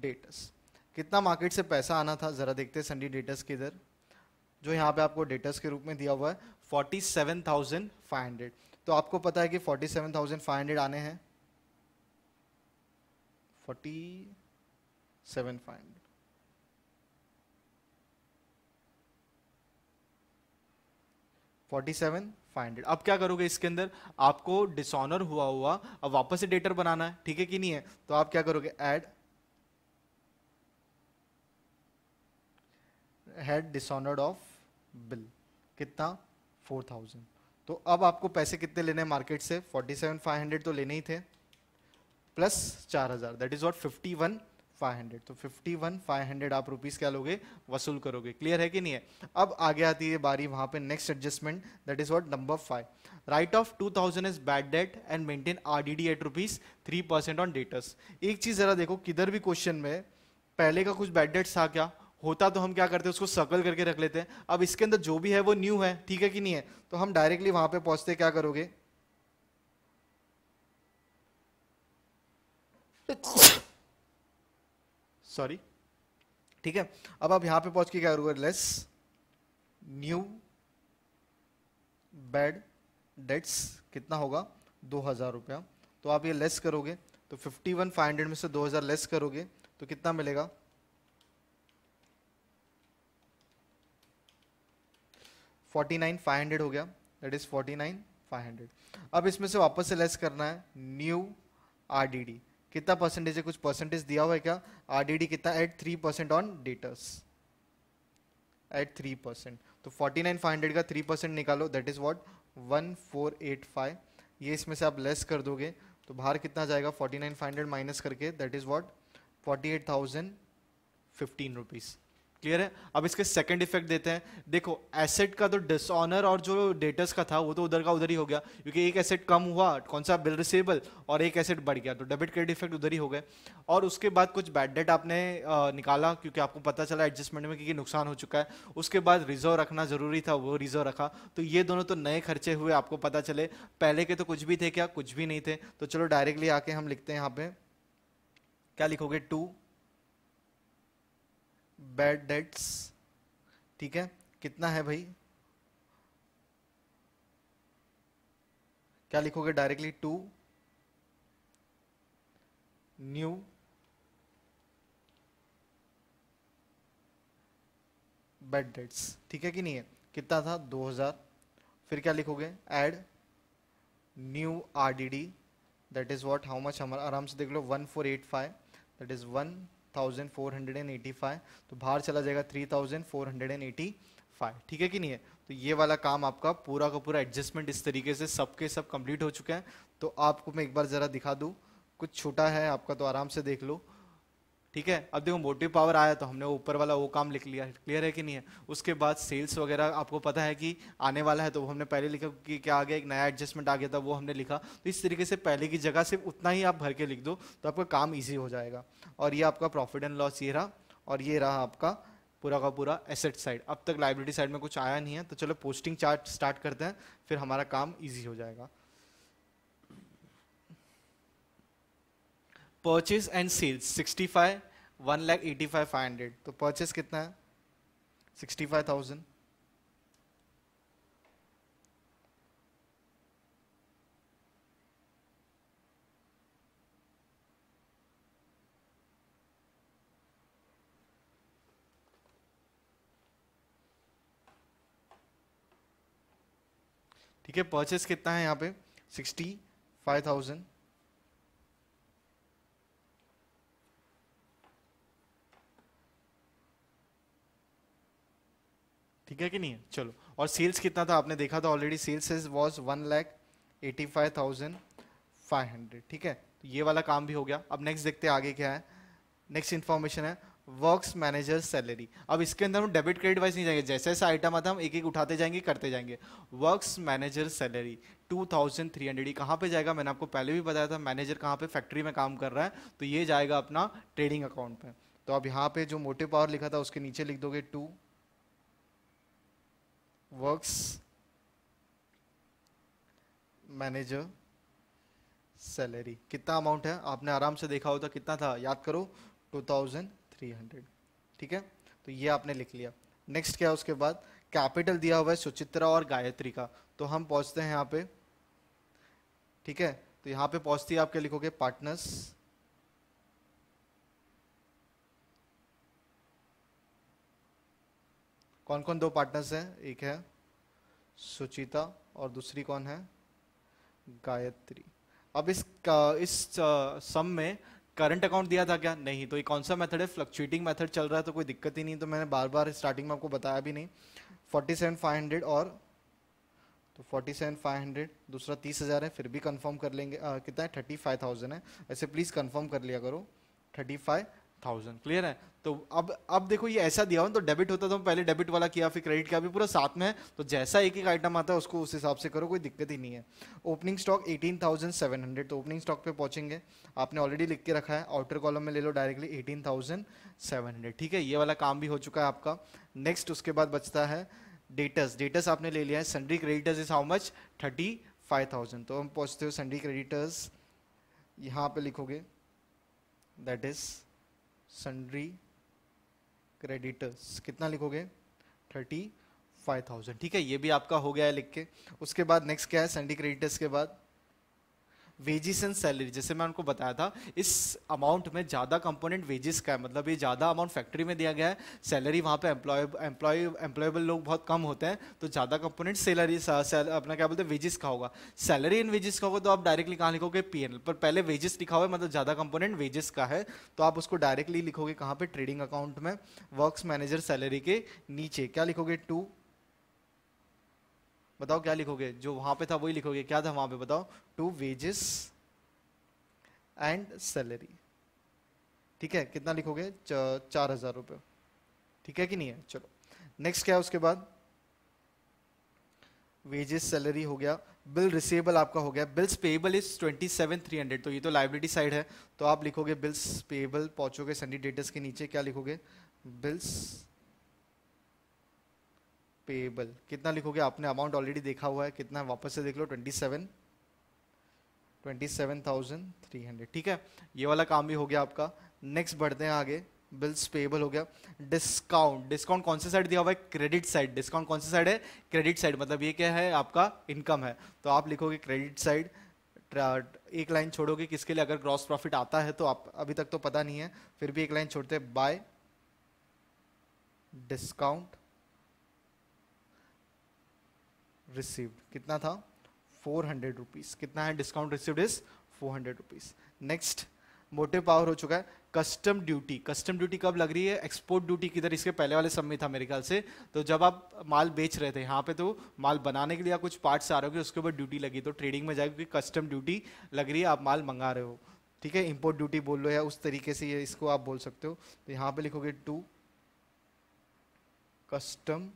डेटस कितना मार्केट से पैसा आना था जरा देखते हैं सन्ड्री डेटस किधर जो यहाँ पे आपको डेटस के रूप में दिया हुआ है forty seven thousand five hundred तो आपको पता है कि forty seven thousand five hundred आने हैं forty seven five hundred forty seven five अब क्या करोगे इसके अंदर आपको डिसऑनर हुआ हुआ अब वापस से डेटर बनाना है ठीक है कि नहीं है तो आप क्या करोगे add had dishonoured of bill कितना फोर थाउजेंड तो अब आपको पैसे कितने लेने हैं मार्केट से फोर्टी सेवन फाइव हंड्रेड तो लेने ही थे प्लस चार हज़ार that is what fifty one 500 तो 51 500 आप रुपीस क्या लोगे वसूल करोगे क्लियर है कि नहीं है अब आगे आती है बारी वहां पे next adjustment that is what number five write off 2000 thousand is bad debt and maintain RDD at rupees three percent on debtors एक चीज जरा देखो किधर भी क्वेश्चन में पहले का कुछ बैड डेट्स था क्या होता तो हम क्या करते हैं उसको सर्कल करके रख लेते हैं अब इसके अंदर जो भी है वो न्यू है ठीक है कि नहीं है तो हम डायरेक्टली वहां पर पहुंचते क्या करोगे सॉरी ठीक है अब आप यहां पे पहुंच के क्या करोगे लेस न्यू बेड डेट्स कितना होगा दो हजार रुपया तो आप ये लेस करोगे तो फिफ्टी वन फाइव हंड्रेड में से दो हजार लेस करोगे तो कितना मिलेगा फोर्टी नाइन फाइव हंड्रेड हो गया that is forty nine five hundred अब इसमें से वापस से लेस करना है न्यू आर डी डी कितना परसेंटेज है कुछ परसेंटेज दिया हुआ है क्या आरडीडी कितना at three percent on debtors at three percent तो फोर्टी नाइन फाइव हंड्रेड का थ्री परसेंट निकालो that is what one four eight five ये इसमें से आप लेस कर दोगे तो बाहर कितना जाएगा forty nine five hundred minus करके that is what forty eight thousand fifteen rupees clear है अब इसके सेकंड इफेक्ट देते हैं देखो एसेट का तो डिसऑनर और जो डेटर्स का था वो तो उधर का उधर ही हो गया क्योंकि एक एसेट कम हुआ कौन सा बिल रिसेबल और एक एसेट बढ़ गया तो डेबिट क्रेडिट इफेक्ट उधर ही हो गए और उसके बाद कुछ बैड डेट आपने आ, निकाला क्योंकि आपको पता चला एडजस्टमेंट में क्योंकि नुकसान हो चुका है उसके बाद रिजर्व रखना जरूरी था वो रिजर्व रखा तो ये दोनों तो नए खर्चे हुए आपको पता चले पहले के तो कुछ भी थे क्या कुछ भी नहीं थे तो चलो डायरेक्टली आके हम लिखते हैं यहाँ पे क्या लिखोगे टू बैड डेट्स ठीक है कितना है भाई क्या लिखोगे directly to new bad debts ठीक है कि नहीं है कितना था 2000 फिर क्या लिखोगे add new R D D that is what how much हमारा आराम से देख लो 1485 that is one thousand four hundred and eighty five तो बाहर चला जाएगा three thousand four hundred and eighty five ठीक है कि नहीं है तो ये वाला काम आपका पूरा का पूरा एडजस्टमेंट इस तरीके से सबके सब कंप्लीट हो चुका है तो आपको मैं एक बार ज़रा दिखा दूँ कुछ छोटा है आपका तो आराम से देख लो ठीक है अब देखो मोटिव पावर आया तो हमने ऊपर वाला वो काम लिख लिया क्लियर है कि नहीं है उसके बाद सेल्स वगैरह आपको पता है कि आने वाला है तो वो हमने पहले लिखा कि क्या आ गया एक नया एडजस्टमेंट आ गया था वो हमने लिखा तो इस तरीके से पहले की जगह सिर्फ उतना ही आप भर के लिख दो तो आपका काम ईजी हो जाएगा और ये आपका प्रॉफिट एंड लॉस ये रहा और ये रहा आपका पूरा का पूरा एसेट साइड अब तक लाइब्रेरी साइड में कुछ आया नहीं है तो चलो पोस्टिंग चार्ट स्टार्ट करते हैं फिर हमारा काम ईजी हो जाएगा purchase and sales sixty five one lakh eighty five five hundred तो परचेज कितना है सिक्सटी फाइव थाउजेंड ठीक है परचेस कितना है यहाँ पे सिक्सटी फाइव थाउजेंड ठीक है कि नहीं है चलो और सेल्स कितना था आपने देखा था already sales was one lakh eighty five thousand five hundred ठीक है तो ये वाला काम भी हो गया अब नेक्स्ट देखते आगे क्या है नेक्स्ट इन्फॉर्मेशन है वर्क्स मैनेजर सैलरी अब इसके अंदर हम डेबिट क्रेडिट वाइज नहीं जाएंगे जैसे जैसे आइटम आता हम एक एक उठाते जाएंगे करते जाएंगे वर्क्स मैनेजर सैलरी 2300 ये कहाँ पर जाएगा मैंने आपको पहले भी बताया था मैनेजर कहाँ पर फैक्ट्री में काम कर रहा है तो ये जाएगा अपना ट्रेडिंग अकाउंट पर तो अब यहाँ पे जो मोटिव पावर लिखा था उसके नीचे लिख दोगे टू works manager सैलरी कितना अमाउंट है आपने आराम से देखा होता कितना था याद करो 2300 ठीक है तो ये आपने लिख लिया नेक्स्ट क्या है उसके बाद कैपिटल दिया हुआ है सुचित्रा और गायत्री का तो हम पहुंचते हैं यहाँ पे ठीक है तो यहाँ पे पहुंचती है आपके लिखोगे पार्टनर्स कौन कौन दो पार्टनर्स हैं एक है सुचिता और दूसरी कौन है गायत्री अब इस इस सम में करंट अकाउंट दिया था क्या नहीं तो ये कौन सा मेथड है फ्लक्चुएटिंग मेथड चल रहा है तो कोई दिक्कत ही नहीं तो मैंने बार बार स्टार्टिंग में आपको बताया भी नहीं फोर्टी सेवन फाइव हंड्रेड और तो फोर्टी सेवन फाइव हंड्रेड दूसरा तीस हज़ार है फिर भी कंफर्म कर लेंगे आ, कितना है थर्टी फाइव थाउजेंड है ऐसे प्लीज़ कंफर्म कर लिया करो थर्टी फाइव थाउजेंड क्लियर है तो अब अब देखो ये ऐसा दिया हो तो डेबिट होता तो पहले डेबिट वाला किया फिर क्रेडिट किया भी पूरा साथ में है तो जैसा एक एक आइटम आता है उसको उस हिसाब से करो कोई दिक्कत ही नहीं है ओपनिंग स्टॉक 18,700 तो ओपनिंग स्टॉक पे पहुंचेंगे आपने ऑलरेडी लिख के रखा है आउटर कॉलम में ले लो डायरेक्टली एटीन ठीक है ये वाला काम भी हो चुका है आपका नेक्स्ट उसके बाद बचता है डेटस डेटस आपने ले लिया है sundry creditors is how much thirty five thousand तो हम पहुँचते हो सन्डी क्रेडिटर्स यहाँ पर लिखोगे दैट इज़ सन्ड्री क्रेडिटर्स कितना लिखोगे थर्टी फाइव थाउजेंड ठीक है ये भी आपका हो गया है लिख के उसके बाद नेक्स्ट क्या है सन्डी क्रेडिटर्स के बाद वेजिस एंड सैलरी जैसे मैं उनको बताया था इस अमाउंट में ज़्यादा कंपोनेंट वेजिस का है मतलब ये ज़्यादा अमाउंट फैक्ट्री में दिया गया है सैलरी वहाँ पे एम्प्लॉय एम्प्लॉय एम्प्लॉयबल लोग बहुत कम होते हैं तो ज़्यादा कंपोनेंट सैलरी अपना क्या बोलते हैं वेजिस का होगा सैलरी इन वेजिस का होगा तो आप डायरेक्टली कहाँ लिखोगे पी पर पहले वेजिस लिखा हुआ है मतलब ज़्यादा कंपोनेंट वेजिस का है तो आप उसको डायरेक्टली लिखोगे कहाँ पर ट्रेडिंग अकाउंट में वर्क्स मैनेजर सैलरी के नीचे क्या लिखोगे टू बताओ क्या लिखोगे जो वहां पे था वही लिखोगे क्या था वहां पे बताओ टू वेजेस एंड सैलरी ठीक है कितना लिखोगे चार हजार रुपये ठीक है कि नहीं है चलो नेक्स्ट क्या है उसके बाद वेजेस सैलरी हो गया बिल रिसेबल आपका हो गया bills payable is twenty seven three hundred तो ये तो लाइब्रेरी साइड है तो आप लिखोगे बिल्स पेएबल पहुंचोगे संडी डेटस के नीचे क्या लिखोगे बिल्स पेएबल कितना लिखोगे आपने अमाउंट ऑलरेडी देखा हुआ है कितना है वापस से देख लो twenty seven twenty seven thousand three hundred ठीक है ये वाला काम भी हो गया आपका नेक्स्ट बढ़ते हैं आगे बिल्स पेएबल हो गया डिस्काउंट डिस्काउंट कौन से साइड दिया हुआ है क्रेडिट साइड डिस्काउंट कौन से साइड है क्रेडिट साइड मतलब ये क्या है आपका इनकम है तो आप लिखोगे क्रेडिट साइड एक लाइन छोड़ोगे किसके लिए अगर ग्रॉस प्रॉफिट आता है तो आप अभी तक तो पता नहीं है फिर भी एक लाइन छोड़ते बाय डिस्काउंट रिसीव्ड कितना था फोर हंड्रेड कितना है discount received is four hundred rupees next motive power हो चुका है कस्टम ड्यूटी कस्टम ड्यूटी कब लग रही है एक्सपोर्ट ड्यूटी किधर इसके पहले वाले समय था मेरे ख्याल से तो जब आप माल बेच रहे थे यहाँ पे तो माल बनाने के लिए कुछ पार्ट्स आ रहे हो उसके ऊपर ड्यूटी लगी तो ट्रेडिंग में जाएगी कस्टम ड्यूटी लग रही है आप माल मंगा रहे हो ठीक है इम्पोर्ट ड्यूटी बोल लो या उस तरीके से ये इसको आप बोल सकते हो तो यहाँ पे लिखोगे टू कस्टम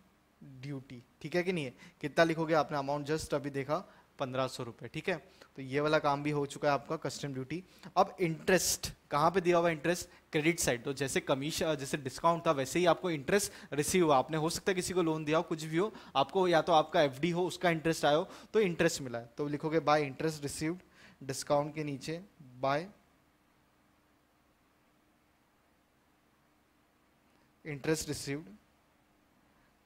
ड्यूटी ठीक है कि नहीं है कितना लिखोगे आपने अमाउंट जस्ट अभी देखा पंद्रह सौ रुपये ठीक है तो ये वाला काम भी हो चुका है आपका कस्टम ड्यूटी अब इंटरेस्ट कहाँ पे दिया हुआ इंटरेस्ट क्रेडिट साइड तो जैसे कमीशन जैसे डिस्काउंट था वैसे ही आपको इंटरेस्ट रिसीव हुआ आपने हो सकता है किसी को लोन दिया हो कुछ भी हो आपको या तो आपका एफ हो उसका इंटरेस्ट आयो तो इंटरेस्ट मिला है तो लिखोगे बाय इंटरेस्ट रिसीव डिस्काउंट के नीचे बाय इंटरेस्ट रिसीव्ड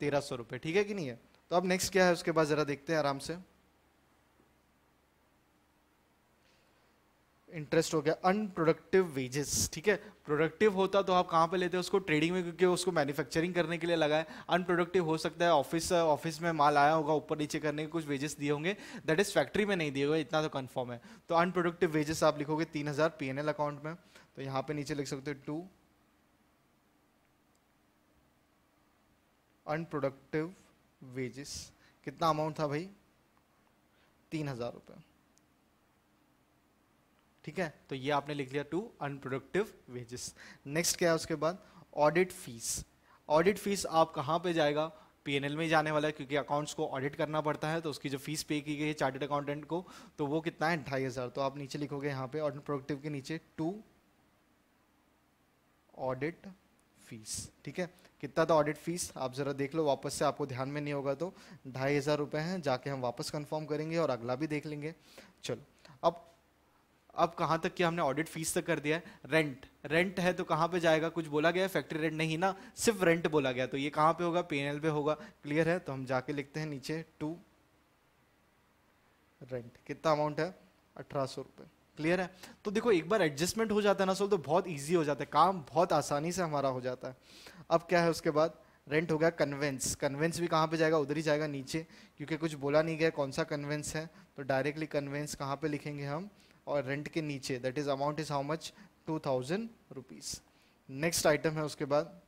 तेरह सौ रुपये ठीक है कि नहीं है तो अब नेक्स्ट क्या है उसके बाद ज़रा देखते हैं आराम से इंटरेस्ट हो गया अनप्रोडक्टिव वेजेस ठीक है प्रोडक्टिव होता तो आप कहाँ पे लेते हैं उसको ट्रेडिंग में क्योंकि उसको मैन्युफैक्चरिंग करने के लिए लगा है अनप्रोडक्टिव हो सकता है ऑफिस ऑफिस में माल आया होगा ऊपर नीचे करने के कुछ वेजेस दिए होंगे दैट इज़ फैक्ट्री में नहीं दिए हुए इतना तो कन्फर्म है तो अनप्रोडक्टिव वेजेस आप लिखोगे तीन हज़ार अकाउंट में तो यहाँ पर नीचे लिख सकते हो टू अनप्रोडक्टिव वेजेस कितना अमाउंट था भाई तीन हजार रुपये ठीक है तो ये आपने लिख लिया टू अनप्रोडक्टिव वेजेस नेक्स्ट क्या है उसके बाद ऑडिट फीस ऑडिट फीस आप कहाँ पे जाएगा पीएनएल में जाने वाला है क्योंकि अकाउंट्स को ऑडिट करना पड़ता है तो उसकी जो फीस पे की गई है चार्टेड अकाउंटेंट को तो वो कितना है ढाई हज़ार तो आप नीचे लिखोगे यहाँ पे ऑडिट प्रोडक्टिव के नीचे टू ऑडिट फीस ठीक है कितना था ऑडिट फीस आप ज़रा देख लो वापस से आपको ध्यान में नहीं होगा तो ढाई हज़ार रुपए हैं जाके हम वापस कंफर्म करेंगे और अगला भी देख लेंगे चलो अब अब कहाँ तक कि हमने ऑडिट फीस तक कर दिया है रेंट रेंट है तो कहाँ पे जाएगा कुछ बोला गया है फैक्ट्री रेंट नहीं ना सिर्फ रेंट बोला गया तो ये कहाँ पे होगा पी पे होगा क्लियर है तो हम जाके लिखते हैं नीचे टू रेंट कितना अमाउंट है अठारह सौ रुपये क्लियर है तो देखो एक बार एडजस्टमेंट हो जाता है ना सोल तो बहुत ईजी हो जाता है काम बहुत आसानी से हमारा हो जाता है अब क्या है उसके बाद रेंट हो गया कन्वेंस कन्वेंस भी कहाँ पे जाएगा उधर ही जाएगा नीचे क्योंकि कुछ बोला नहीं गया कौन सा कन्वेंस है तो डायरेक्टली कन्वेंस कहाँ पे लिखेंगे हम और रेंट के नीचे that is amount is how much two thousand rupees next item है उसके बाद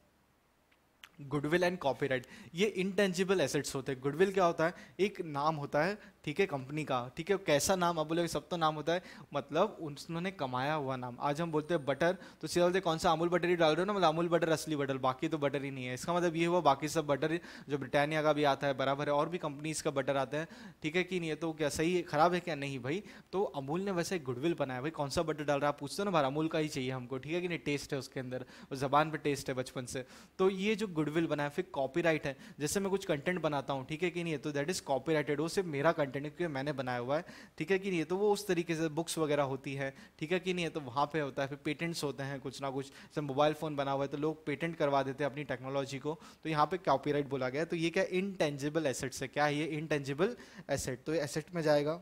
गुडविल एंड कॉपीराइट ये इंटेंजिबल एसेट्स होते हैं गुडविल क्या होता है एक नाम होता है ठीक है कंपनी का ठीक है कैसा नाम आप बोले सब तो नाम होता है मतलब उन्होंने कमाया हुआ नाम आज हम बोलते हैं बटर तो सीधा बोलते कौन सा अमूल बटर ही डाल रहे हो ना मतलब अमूल बटर असली बटर बाकी तो बटर ही नहीं है इसका मतलब ये हुआ बाकी सब बटर जो ब्रिटानिया का भी आता है बराबर है और भी कंपनीज का बटर आता है ठीक है कि नहीं है तो क्या सही है खराब है क्या नहीं भाई तो अमूल ने वैसे गुडविल बनाया भाई कौन सा बटर डाल रहा है आप पूछते हो ना भाई अमूल का ही चाहिए हमको ठीक है कि नहीं टेस्ट है उसके अंदर जबान पर टेस्ट है बचपन से तो ये जो गुडविल बनाया फिर कॉपी है जैसे मैं कुछ कंटेंट बनाता हूँ ठीक है कि नहीं है तो दैट इज कॉपी वो सिर्फ मेरा कंटेंट कंटेंट क्योंकि मैंने बनाया हुआ है ठीक है कि नहीं है तो वो उस तरीके से बुक्स वगैरह होती है ठीक है कि नहीं है तो वहाँ पे होता है फिर पेटेंट्स होते हैं कुछ ना कुछ जैसे मोबाइल फ़ोन बना हुआ है तो लोग पेटेंट करवा देते हैं अपनी टेक्नोलॉजी को तो यहाँ पे कॉपीराइट बोला गया तो ये क्या इनटेंजिबल एसेट्स है क्या है ये इनटेंजिबल एसेट तो ये एसेट में जाएगा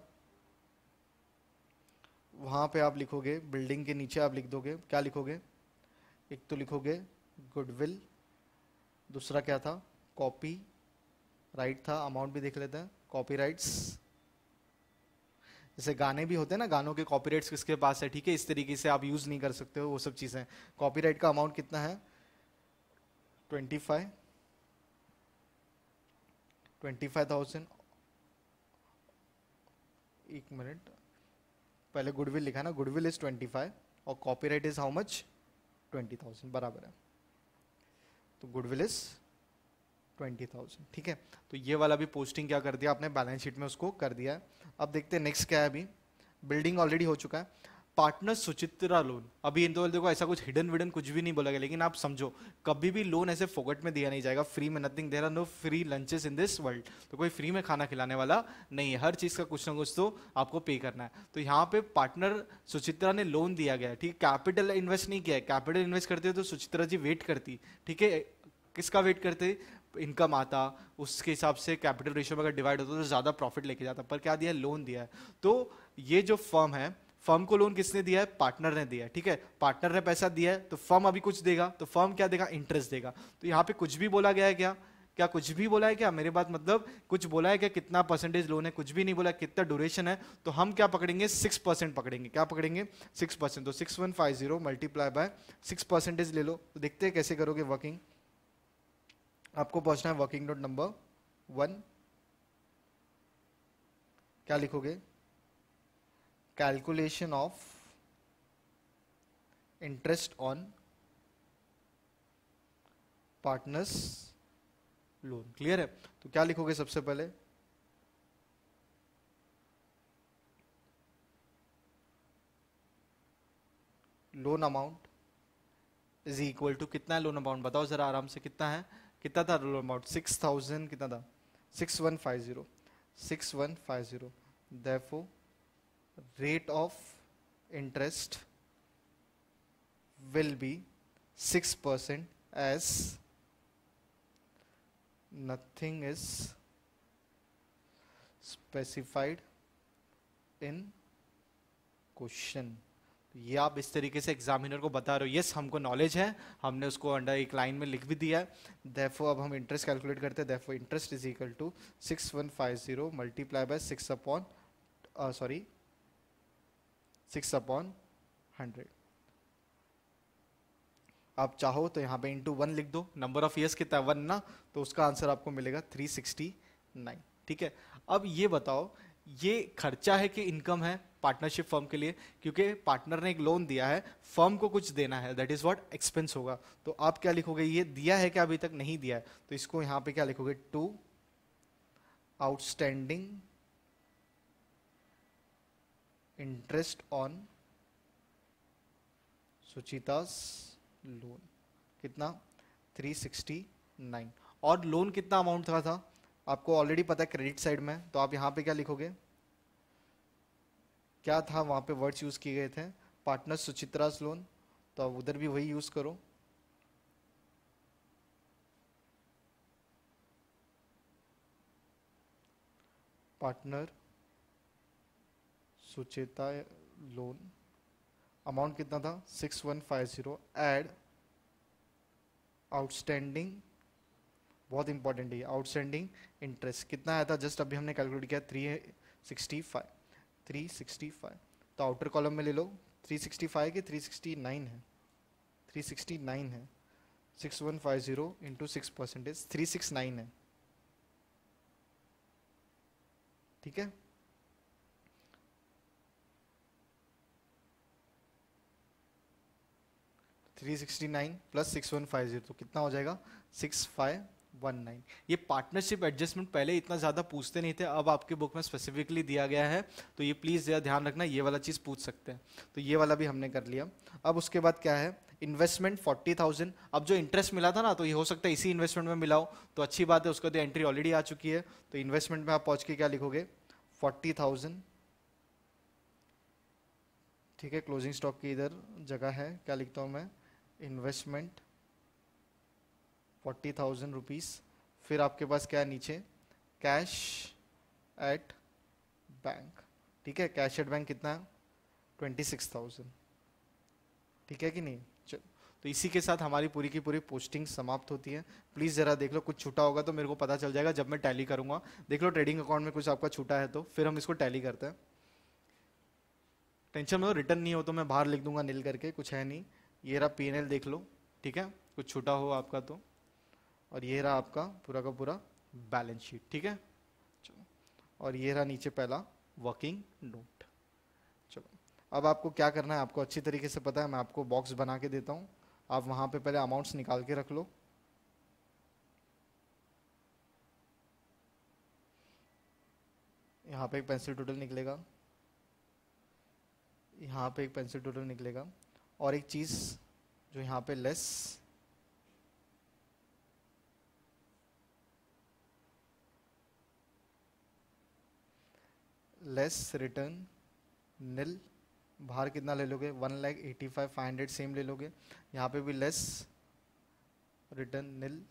वहाँ पर आप लिखोगे बिल्डिंग के नीचे आप लिख दोगे क्या लिखोगे एक तो लिखोगे गुडविल दूसरा क्या था कॉपी राइट था अमाउंट भी देख लेते हैं कॉपी राइट्स जैसे गाने भी होते हैं ना गानों के कॉपीराइट्स किसके पास है ठीक है इस तरीके से आप यूज़ नहीं कर सकते हो वो सब चीज़ें कॉपीराइट का अमाउंट कितना है twenty five twenty five thousand एक मिनट पहले गुडविल लिखा ना गुडविल इज ट्वेंटी फाइव और copyright is how much twenty thousand बराबर है तो गुडविल इज़ ट्वेंटी थाउजेंड ठीक है तो ये वाला भी पोस्टिंग क्या कर दिया आपने बैलेंस शीट में उसको कर दिया है अब देखते हैं नेक्स्ट क्या है अभी बिल्डिंग ऑलरेडी हो चुका है पार्टनर सुचित्रा लोन अभी इन दो देखो ऐसा कुछ हिडन विडन कुछ भी नहीं बोला गया लेकिन आप समझो कभी भी लोन ऐसे फोकट में दिया नहीं जाएगा फ्री में nothing there are no free lunches in this world तो कोई फ्री में खाना खिलाने वाला नहीं है हर चीज़ का कुछ ना कुछ तो आपको पे करना है तो यहाँ पे पार्टनर सुचित्रा ने लोन दिया गया है ठीक कैपिटल इन्वेस्ट नहीं किया है कैपिटल इन्वेस्ट करते हो तो सुचित्रा जी वेट करती ठीक है किसका वेट करते इनकम आता उसके हिसाब से कैपिटल रेशियो में अगर डिवाइड होता तो ज़्यादा प्रॉफिट लेके जाता पर क्या दिया है लोन दिया है तो ये जो फर्म है फर्म को लोन किसने दिया है पार्टनर ने दिया है ठीक है पार्टनर ने पैसा दिया है तो फर्म अभी कुछ देगा तो फर्म क्या देगा इंटरेस्ट देगा तो यहाँ पे कुछ भी बोला गया है क्या क्या कुछ भी बोला है क्या मेरे बात मतलब कुछ बोला है क्या कितना परसेंटेज लोन है कुछ भी नहीं बोला कितना ड्यूरेशन है तो हम क्या पकड़ेंगे सिक्स परसेंट पकड़ेंगे क्या पकड़ेंगे सिक्स परसेंट तो six one five zero multiply by six percentage ले लो तो देखते हैं कैसे करोगे वर्किंग आपको पहुंचना है वर्किंग नोट नंबर वन क्या लिखोगे calculation of interest on partners loan clear है तो क्या लिखोगे सबसे पहले loan amount is equal to कितना है लोन अमाउंट बताओ जरा आराम से कितना है कितना था रोल अमाउंट सिक्स थाउजेंड कितना था six one five zero six one five zero therefore rate of interest will be six percent as nothing is specified in question ये आप इस तरीके से एग्जामिनर को बता रहे हो यस हमको नॉलेज है हमने उसको अंडर एक लाइन में लिख भी दिया है देफो अब हम इंटरेस्ट कैलकुलेट करते हैं therefore interest is equal to six one five zero multiply by six upon sorry six upon hundred आप चाहो तो यहाँ पे इंटू वन लिख दो नंबर ऑफ ईयर्स कितना है वन ना तो उसका आंसर आपको मिलेगा थ्री सिक्सटी नाइन ठीक है अब ये बताओ ये खर्चा है कि इनकम है पार्टनरशिप फर्म के लिए क्योंकि पार्टनर ने एक लोन दिया है फर्म को कुछ देना है दैट इज़ वॉट एक्सपेंस होगा तो आप क्या लिखोगे ये दिया है क्या अभी तक नहीं दिया है तो इसको यहां पे क्या लिखोगे to outstanding interest on Suchita's loan कितना 369 और लोन कितना अमाउंट था, था आपको ऑलरेडी पता है क्रेडिट साइड में तो आप यहां पे क्या लिखोगे क्या था वहाँ पे वर्ड्स यूज़ किए गए थे पार्टनर सुचित्रा लोन तो आप उधर भी वही यूज़ करो पार्टनर सुचेता लोन अमाउंट कितना था six one five zero add outstanding बहुत इंपॉर्टेंट है आउटस्टैंडिंग इंटरेस्ट कितना आया था जस्ट अभी हमने कैलकुलेट किया थ्री सिक्सटी फाइव 365 तो आउटर कॉलम में ले लो 365 के 369 है 369 है 6150 into six percentage three six nine है ठीक है three sixty nine plus six one five zero तो कितना हो जाएगा सिक्स फाइव वन नाइन ये पार्टनरशिप एडजस्टमेंट पहले इतना ज़्यादा पूछते नहीं थे अब आपके बुक में स्पेसिफिकली दिया गया है तो ये प्लीज़ ज़्यादा ध्यान रखना ये वाला चीज़ पूछ सकते हैं तो ये वाला भी हमने कर लिया अब उसके बाद क्या है इन्वेस्टमेंट फोर्टी थाउजेंड अब जो इंटरेस्ट मिला था ना तो ये हो सकता है इसी इन्वेस्टमेंट में मिलाओ तो अच्छी बात है उसका तो एंट्री ऑलरेडी आ चुकी है तो इन्वेस्टमेंट में आप पहुँच के क्या लिखोगे फोर्टी थाउजेंड ठीक है क्लोजिंग स्टॉक की इधर जगह है क्या लिखता हूँ मैं इन्वेस्टमेंट फोर्टी थाउजेंड रुपीज़ फिर आपके पास क्या है नीचे कैश एट बैंक ठीक है कैश एट बैंक कितना है ट्वेंटी सिक्स थाउजेंड ठीक है कि नहीं चलो तो इसी के साथ हमारी पूरी की पूरी पोस्टिंग समाप्त होती है प्लीज़ ज़रा देख लो कुछ छूटा होगा तो मेरे को पता चल जाएगा जब मैं टैली करूँगा देख लो ट्रेडिंग अकाउंट में कुछ आपका छूटा है तो फिर हम इसको टैली करते हैं टेंशन में रिटर्न नहीं हो तो मैं बाहर लिख दूंगा नील करके कुछ है नहीं ये रहा पी देख लो ठीक है कुछ छूटा हो आपका तो और ये रहा आपका पूरा का पूरा बैलेंस शीट ठीक है चलो और ये रहा नीचे पहला वर्किंग नोट चलो अब आपको क्या करना है आपको अच्छी तरीके से पता है मैं आपको बॉक्स बना के देता हूँ आप वहाँ पे पहले अमाउंट्स निकाल के रख लो यहाँ पे एक पेंसिल टोटल निकलेगा यहाँ पे एक पेंसिल टोटल निकलेगा और एक चीज़ जो यहाँ पे लेस लेस रिटर्न निल बाहर कितना ले लोगे one lakh eighty five five hundred same ले लोगे यहाँ पे भी लेस रिटर्न निल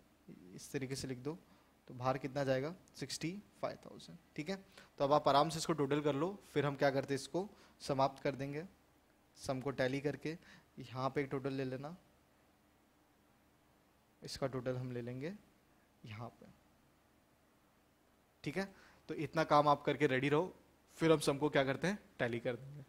इस तरीके से लिख दो तो बाहर कितना जाएगा सिक्सटी फाइव थाउजेंड ठीक है तो अब आप आराम से इसको टोटल कर लो फिर हम क्या करते हैं इसको समाप्त कर देंगे सम को टैली करके यहाँ पे एक टोटल ले लेना इसका टोटल हम ले लेंगे यहाँ पे ठीक है तो इतना काम आप करके रेडी रहो फिर अब सबको क्या करते हैं टैली कर देंगे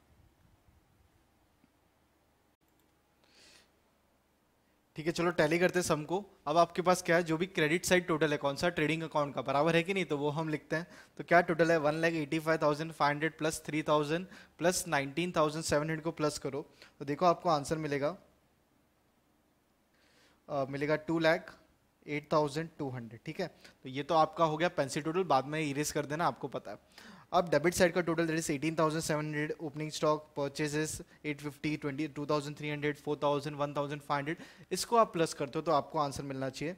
ठीक है चलो टैली करते हैं सम को अब आपके पास क्या है जो भी क्रेडिट साइड टोटल है कौन सा ट्रेडिंग अकाउंट का बराबर है कि नहीं तो वो हम लिखते हैं तो क्या टोटल है one lakh eighty five thousand five hundred plus three thousand plus nineteen thousand seven hundred को प्लस करो तो देखो आपको आंसर मिलेगा आ, मिलेगा two lakh eight thousand two hundred ठीक है तो ये तो आपका हो गया पेंसिल टोटल बाद में इरेज कर देना आपको पता है अब डेबिट साइड का total that is eighteen thousand seven hundred opening stock purchases eight fifty twenty two thousand three hundred four thousand one thousand five hundred इसको आप प्लस करते हो तो आपको आंसर मिलना चाहिए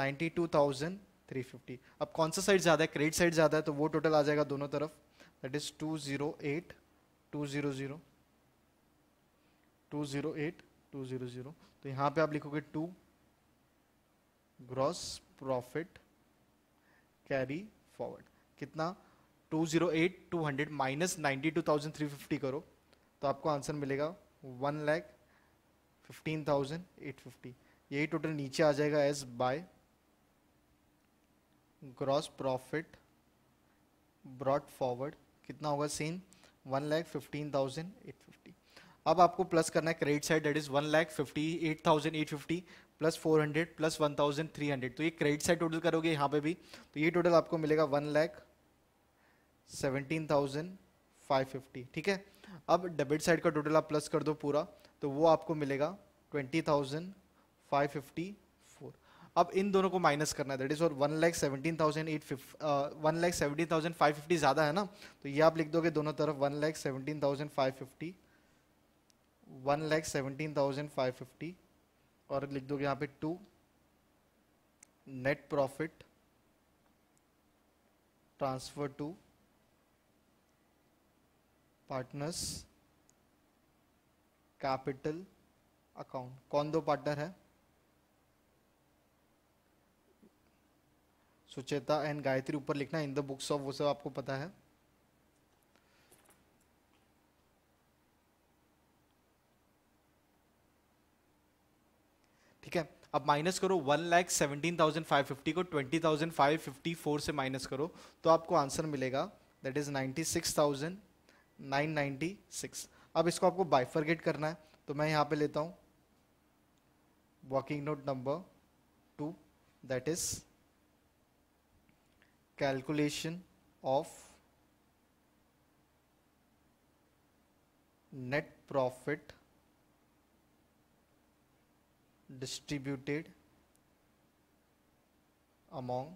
ninety two thousand three fifty अब कौन सा साइड ज़्यादा है क्रेडिट साइड ज़्यादा है तो वो टोटल आ जाएगा दोनों तरफ that is two zero eight two zero zero two zero eight two zero zero तो यहाँ पे आप लिखोगे to gross profit carry forward कितना two zero eight two hundred minus 92,350 two thousand three fifty करो तो आपको आंसर मिलेगा one lakh fifteen thousand eight fifty यही टोटल नीचे आ जाएगा as by gross profit brought forward कितना होगा same one lakh fifteen thousand eight fifty अब आपको प्लस करना है credit side that is one lakh fifty eight thousand eight fifty plus four hundred plus one thousand three hundred तो ये credit side total करोगे यहाँ पे भी तो ये टोटल आपको मिलेगा one lakh seventeen thousand five fifty ठीक है अब डेबिट साइड का टोटल आप प्लस कर दो पूरा तो वो आपको मिलेगा twenty thousand five fifty four अब इन दोनों को माइनस करना है दैट इज और one lakh seventeen thousand eight one lakh seventeen thousand five fifty ज़्यादा है ना तो ये आप लिख दोगे दोनों तरफ one lakh seventeen thousand five fifty one lakh seventeen thousand five fifty और लिख दोगे यहाँ पे to net profit transfer to partners capital account कौन दो पार्टनर है सुचेता एंड गायत्री ऊपर लिखना इन द बुक्स ऑफ वो सब आपको पता है ठीक है अब माइनस करो one lakh seventeen thousand five fifty को twenty thousand five fifty four से माइनस करो तो आपको आंसर मिलेगा that is ninety six thousand 996 अब इसको आपको बाइफरगेट करना है तो मैं यहां पे लेता हूं working note number two that is calculation of net profit distributed among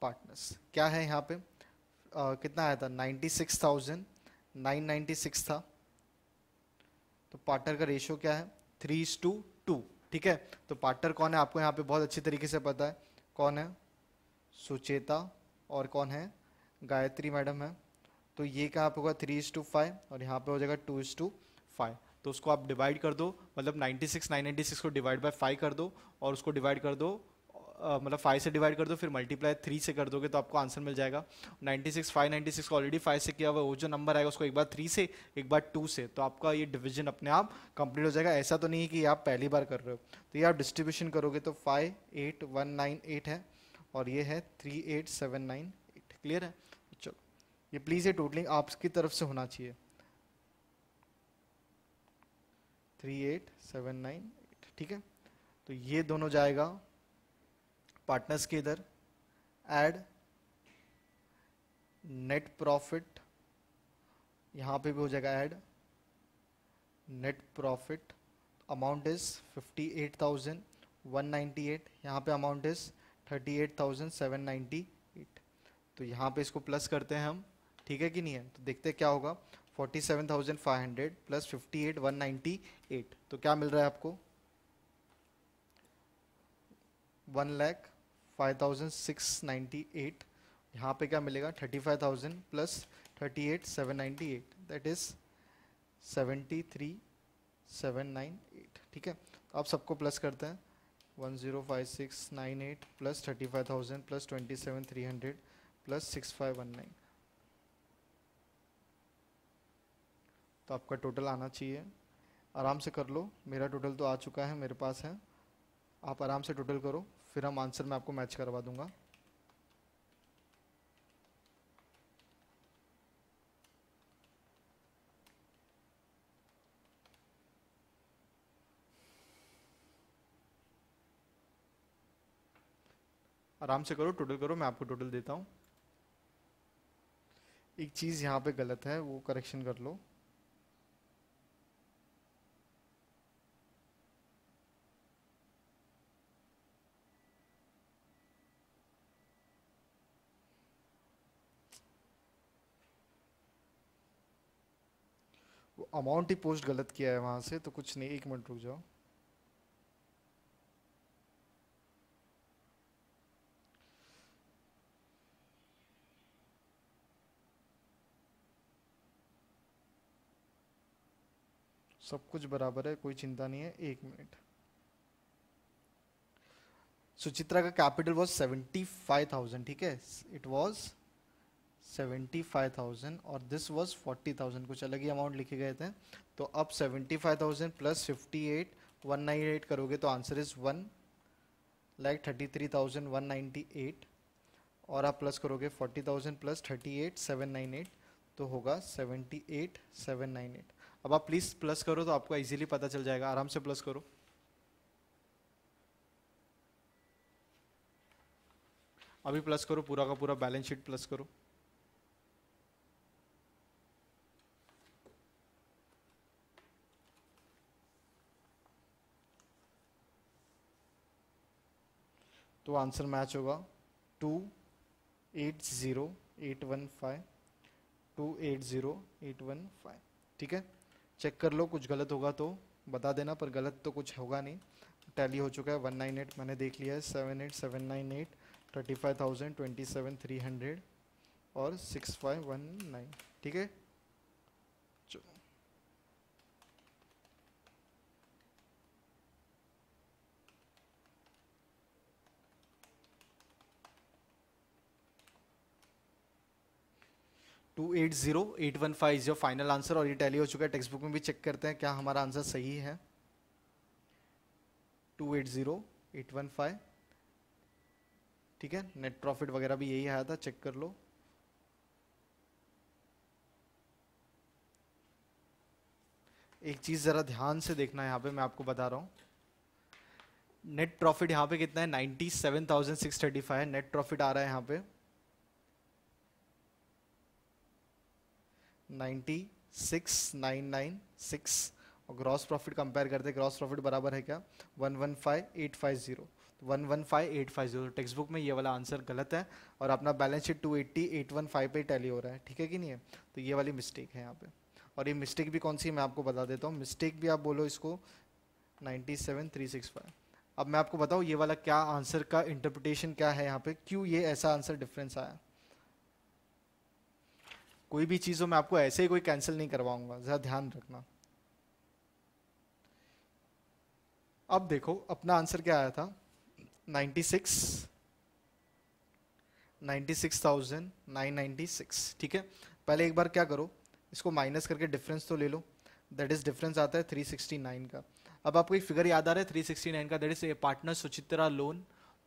partners क्या है यहां पे कितना आया था ninety six thousand nine ninety six था तो पार्टनर का रेशियो क्या है थ्री इज टू टू ठीक है तो पार्टनर कौन है आपको यहाँ पे बहुत अच्छी तरीके से पता है कौन है सुचेता और कौन है गायत्री मैडम है तो ये क्या आप होगा थ्री इज टू फाइव और यहाँ पे हो जाएगा टू इज टू फाइव तो उसको आप डिवाइड कर दो मतलब ninety six nine ninety six को डिवाइड बाय फाइव कर दो और उसको डिवाइड कर दो मतलब फाइव से डिवाइड कर दो फिर मल्टीप्लाई थ्री से कर दोगे तो आपको आंसर मिल जाएगा ninety six five ninety six already five से किया हुआ वो जो नंबर आएगा उसको एक बार थ्री से एक बार टू से तो आपका ये डिवीजन अपने आप कंप्लीट हो जाएगा ऐसा तो नहीं है कि आप पहली बार कर रहे हो तो ये आप डिस्ट्रीब्यूशन करोगे तो five eight one nine eight है और ये है three eight seven nine eight clear है चलो ये प्लीज़ ये टोटलिंग आपकी तरफ से होना चाहिए three eight seven nine eight ठीक है तो ये दोनों जाएगा पार्टनर्स के इधर एड नेट प्रॉफिट यहाँ पे भी हो जाएगा add net profit amount is 58,198 यहाँ पे अमाउंट इज 38,798 तो यहां पे इसको प्लस करते हैं हम ठीक है कि नहीं है तो देखते क्या होगा 47,500 प्लस 58,198 तो क्या मिल रहा है आपको one lakh five thousand six ninety eight यहाँ पर क्या मिलेगा thirty five thousand plus thirty eight seven ninety eight that is seventy three seven nine eight ठीक है तो आप सबको प्लस करते हैं one zero five six nine eight plus thirty five thousand plus twenty seven three hundred plus six five one nine तो आपका total आना चाहिए आराम से कर लो मेरा टोटल तो आ चुका है मेरे पास है आप आराम से टोटल करो फिर हम आंसर में आपको मैच करवा दूंगा आराम से करो टोटल करो मैं आपको टोटल देता हूं एक चीज़ यहां पे गलत है वो करेक्शन कर लो अमाउंट ही पोस्ट गलत किया है वहां से तो कुछ नहीं एक मिनट रुक जाओ सब कुछ बराबर है कोई चिंता नहीं है एक मिनट सुचित्रा का capital was seventy five thousand ठीक है it was seventy five thousand और दिस वॉज फोर्टी थाउजेंड कुछ अलग ही अमाउंट लिखे गए थे तो अब seventy five thousand plus fifty eight one nine eight करोगे तो answer is one like thirty three thousand one ninety eight और आप प्लस करोगे forty thousand plus thirty eight seven nine eight तो होगा seventy eight seven nine eight अब आप please plus करो तो आपको इजीली पता चल जाएगा आराम से प्लस करो अभी प्लस करो पूरा का पूरा बैलेंस शीट प्लस करो तो आंसर मैच होगा two eight zero eight one five two eight zero eight one five ठीक है चेक कर लो कुछ गलत होगा तो बता देना पर गलत तो कुछ होगा नहीं टैली हो चुका है वन नाइन एट मैंने देख लिया है seven eight seven nine eight thirty five thousand twenty seven three hundred और सिक्स फाइव वन नाइन ठीक है two eight zero eight one five is your final answer और ये टैली हो चुका है टेक्स्ट बुक में भी चेक करते हैं क्या हमारा आंसर सही है two eight zero eight one five ठीक है नेट प्रॉफिट वगैरह भी यही आया था चेक कर लो एक चीज़ ज़रा ध्यान से देखना यहाँ पे मैं आपको बता रहा हूँ नेट प्रॉफिट यहाँ पे कितना है ninety seven thousand six thirty five net profit आ रहा है यहाँ पे ninety six nine nine six और ग्रॉस प्रॉफिट कंपेयर करते हैं ग्रॉस प्रॉफिट बराबर है क्या one one five eight five zero तो one one five eight five zero text तो बुक में ये वाला आंसर गलत है और अपना balance sheet two eighty eight one five पर टैली हो रहा है ठीक है कि नहीं है तो ये वाली मिस्टेक है यहाँ पे और ये मिस्टेक भी कौन सी मैं आपको बता देता हूँ मिस्टेक भी आप बोलो इसको ninety seven three six five अब मैं आपको बताऊँ ये वाला क्या आंसर का इंटरप्रिटेशन क्या है यहाँ पे क्यों ये ऐसा आंसर डिफरेंस आया कोई भी चीज़ों में आपको ऐसे ही कोई कैंसिल नहीं करवाऊंगा ज़रा ध्यान रखना अब देखो अपना आंसर क्या आया था 96 96,996 ठीक है पहले एक बार क्या करो इसको माइनस करके डिफरेंस तो ले लो दैट इज़ डिफरेंस आता है 369 का अब आपको एक फिगर याद आ रहा है 369 का that is a partner Suchitra loan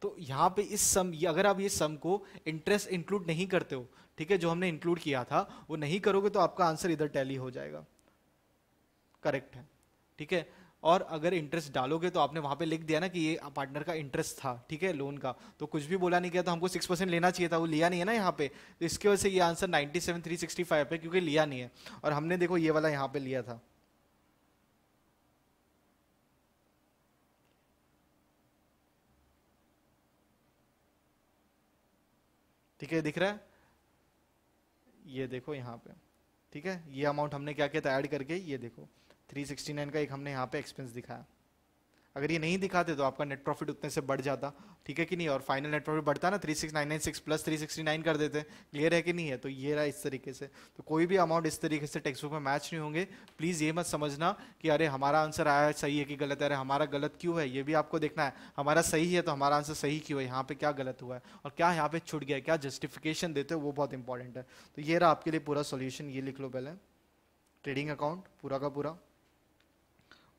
तो यहाँ पे इस सम अगर आप ये सम को इंटरेस्ट इंक्लूड नहीं करते हो ठीक है जो हमने इंक्लूड किया था वो नहीं करोगे तो आपका आंसर इधर टैली हो जाएगा करेक्ट है ठीक है और अगर इंटरेस्ट डालोगे तो आपने वहां पे लिख दिया ना कि ये पार्टनर का इंटरेस्ट था ठीक है लोन का तो कुछ भी बोला नहीं गया तो हमको सिक्स परसेंट लेना चाहिए था वो लिया नहीं है ना यहाँ पे तो इसके वजह से ये answer ninety seven three sixty five है क्योंकि लिया नहीं है और हमने देखो ये वाला यहाँ पे लिया था ठीक है दिख रहा है ये देखो यहाँ पे ठीक है ये अमाउंट हमने क्या किया था ऐड करके ये देखो 369 का एक हमने यहाँ पे एक्सपेंस दिखाया अगर ये नहीं दिखाते तो आपका नेट प्रॉफिट उतने से बढ़ जाता ठीक है कि नहीं और फाइनल नेट प्रॉफिट बढ़ता ना three six nine nine six plus three sixty nine कर देते क्लियर है कि नहीं है तो ये रहा इस तरीके से तो कोई भी अमाउंट इस तरीके से टेक्स्ट बुक में मैच नहीं होंगे प्लीज़ ये मत समझना कि अरे हमारा आंसर आया सही है कि गलत है अरे हमारा गलत क्यों है ये भी आपको देखना है हमारा सही है तो हमारा आंसर सही क्यों है यहाँ पर क्या गलत हुआ है और क्या यहाँ पर छुट गया क्या जस्टिफिकेशन देते हो वो बहुत इंपॉर्टेंट है तो ये रहा आपके लिए पूरा सोल्यूशन ये लिख लो पहले ट्रेडिंग अकाउंट पूरा का पूरा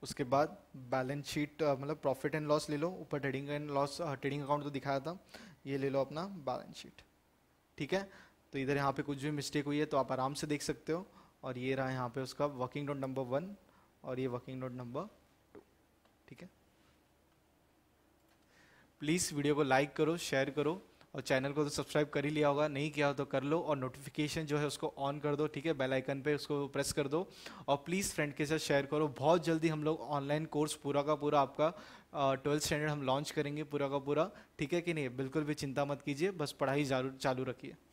उसके बाद बैलेंस शीट मतलब प्रॉफिट एंड लॉस ले लो ऊपर trading and loss trading account तो दिखाया था ये ले लो अपना बैलेंस शीट ठीक है तो इधर यहाँ पे कुछ भी मिस्टेक हुई है तो आप आराम से देख सकते हो और ये रहा यहाँ पे उसका वर्किंग नोट नंबर वन और ये वर्किंग नोट नंबर टू ठीक है प्लीज़ वीडियो को लाइक करो शेयर करो और चैनल को तो सब्सक्राइब कर ही लिया होगा नहीं किया हो तो कर लो और नोटिफिकेशन जो है उसको ऑन कर दो ठीक है बेल आइकन पे उसको प्रेस कर दो और प्लीज़ फ्रेंड के साथ शेयर करो बहुत जल्दी हम लोग ऑनलाइन कोर्स पूरा का पूरा आपका ट्वेल्थ स्टैंडर्ड हम लॉन्च करेंगे पूरा का पूरा ठीक है कि नहीं बिल्कुल भी चिंता मत कीजिए बस पढ़ाई चालू रखिए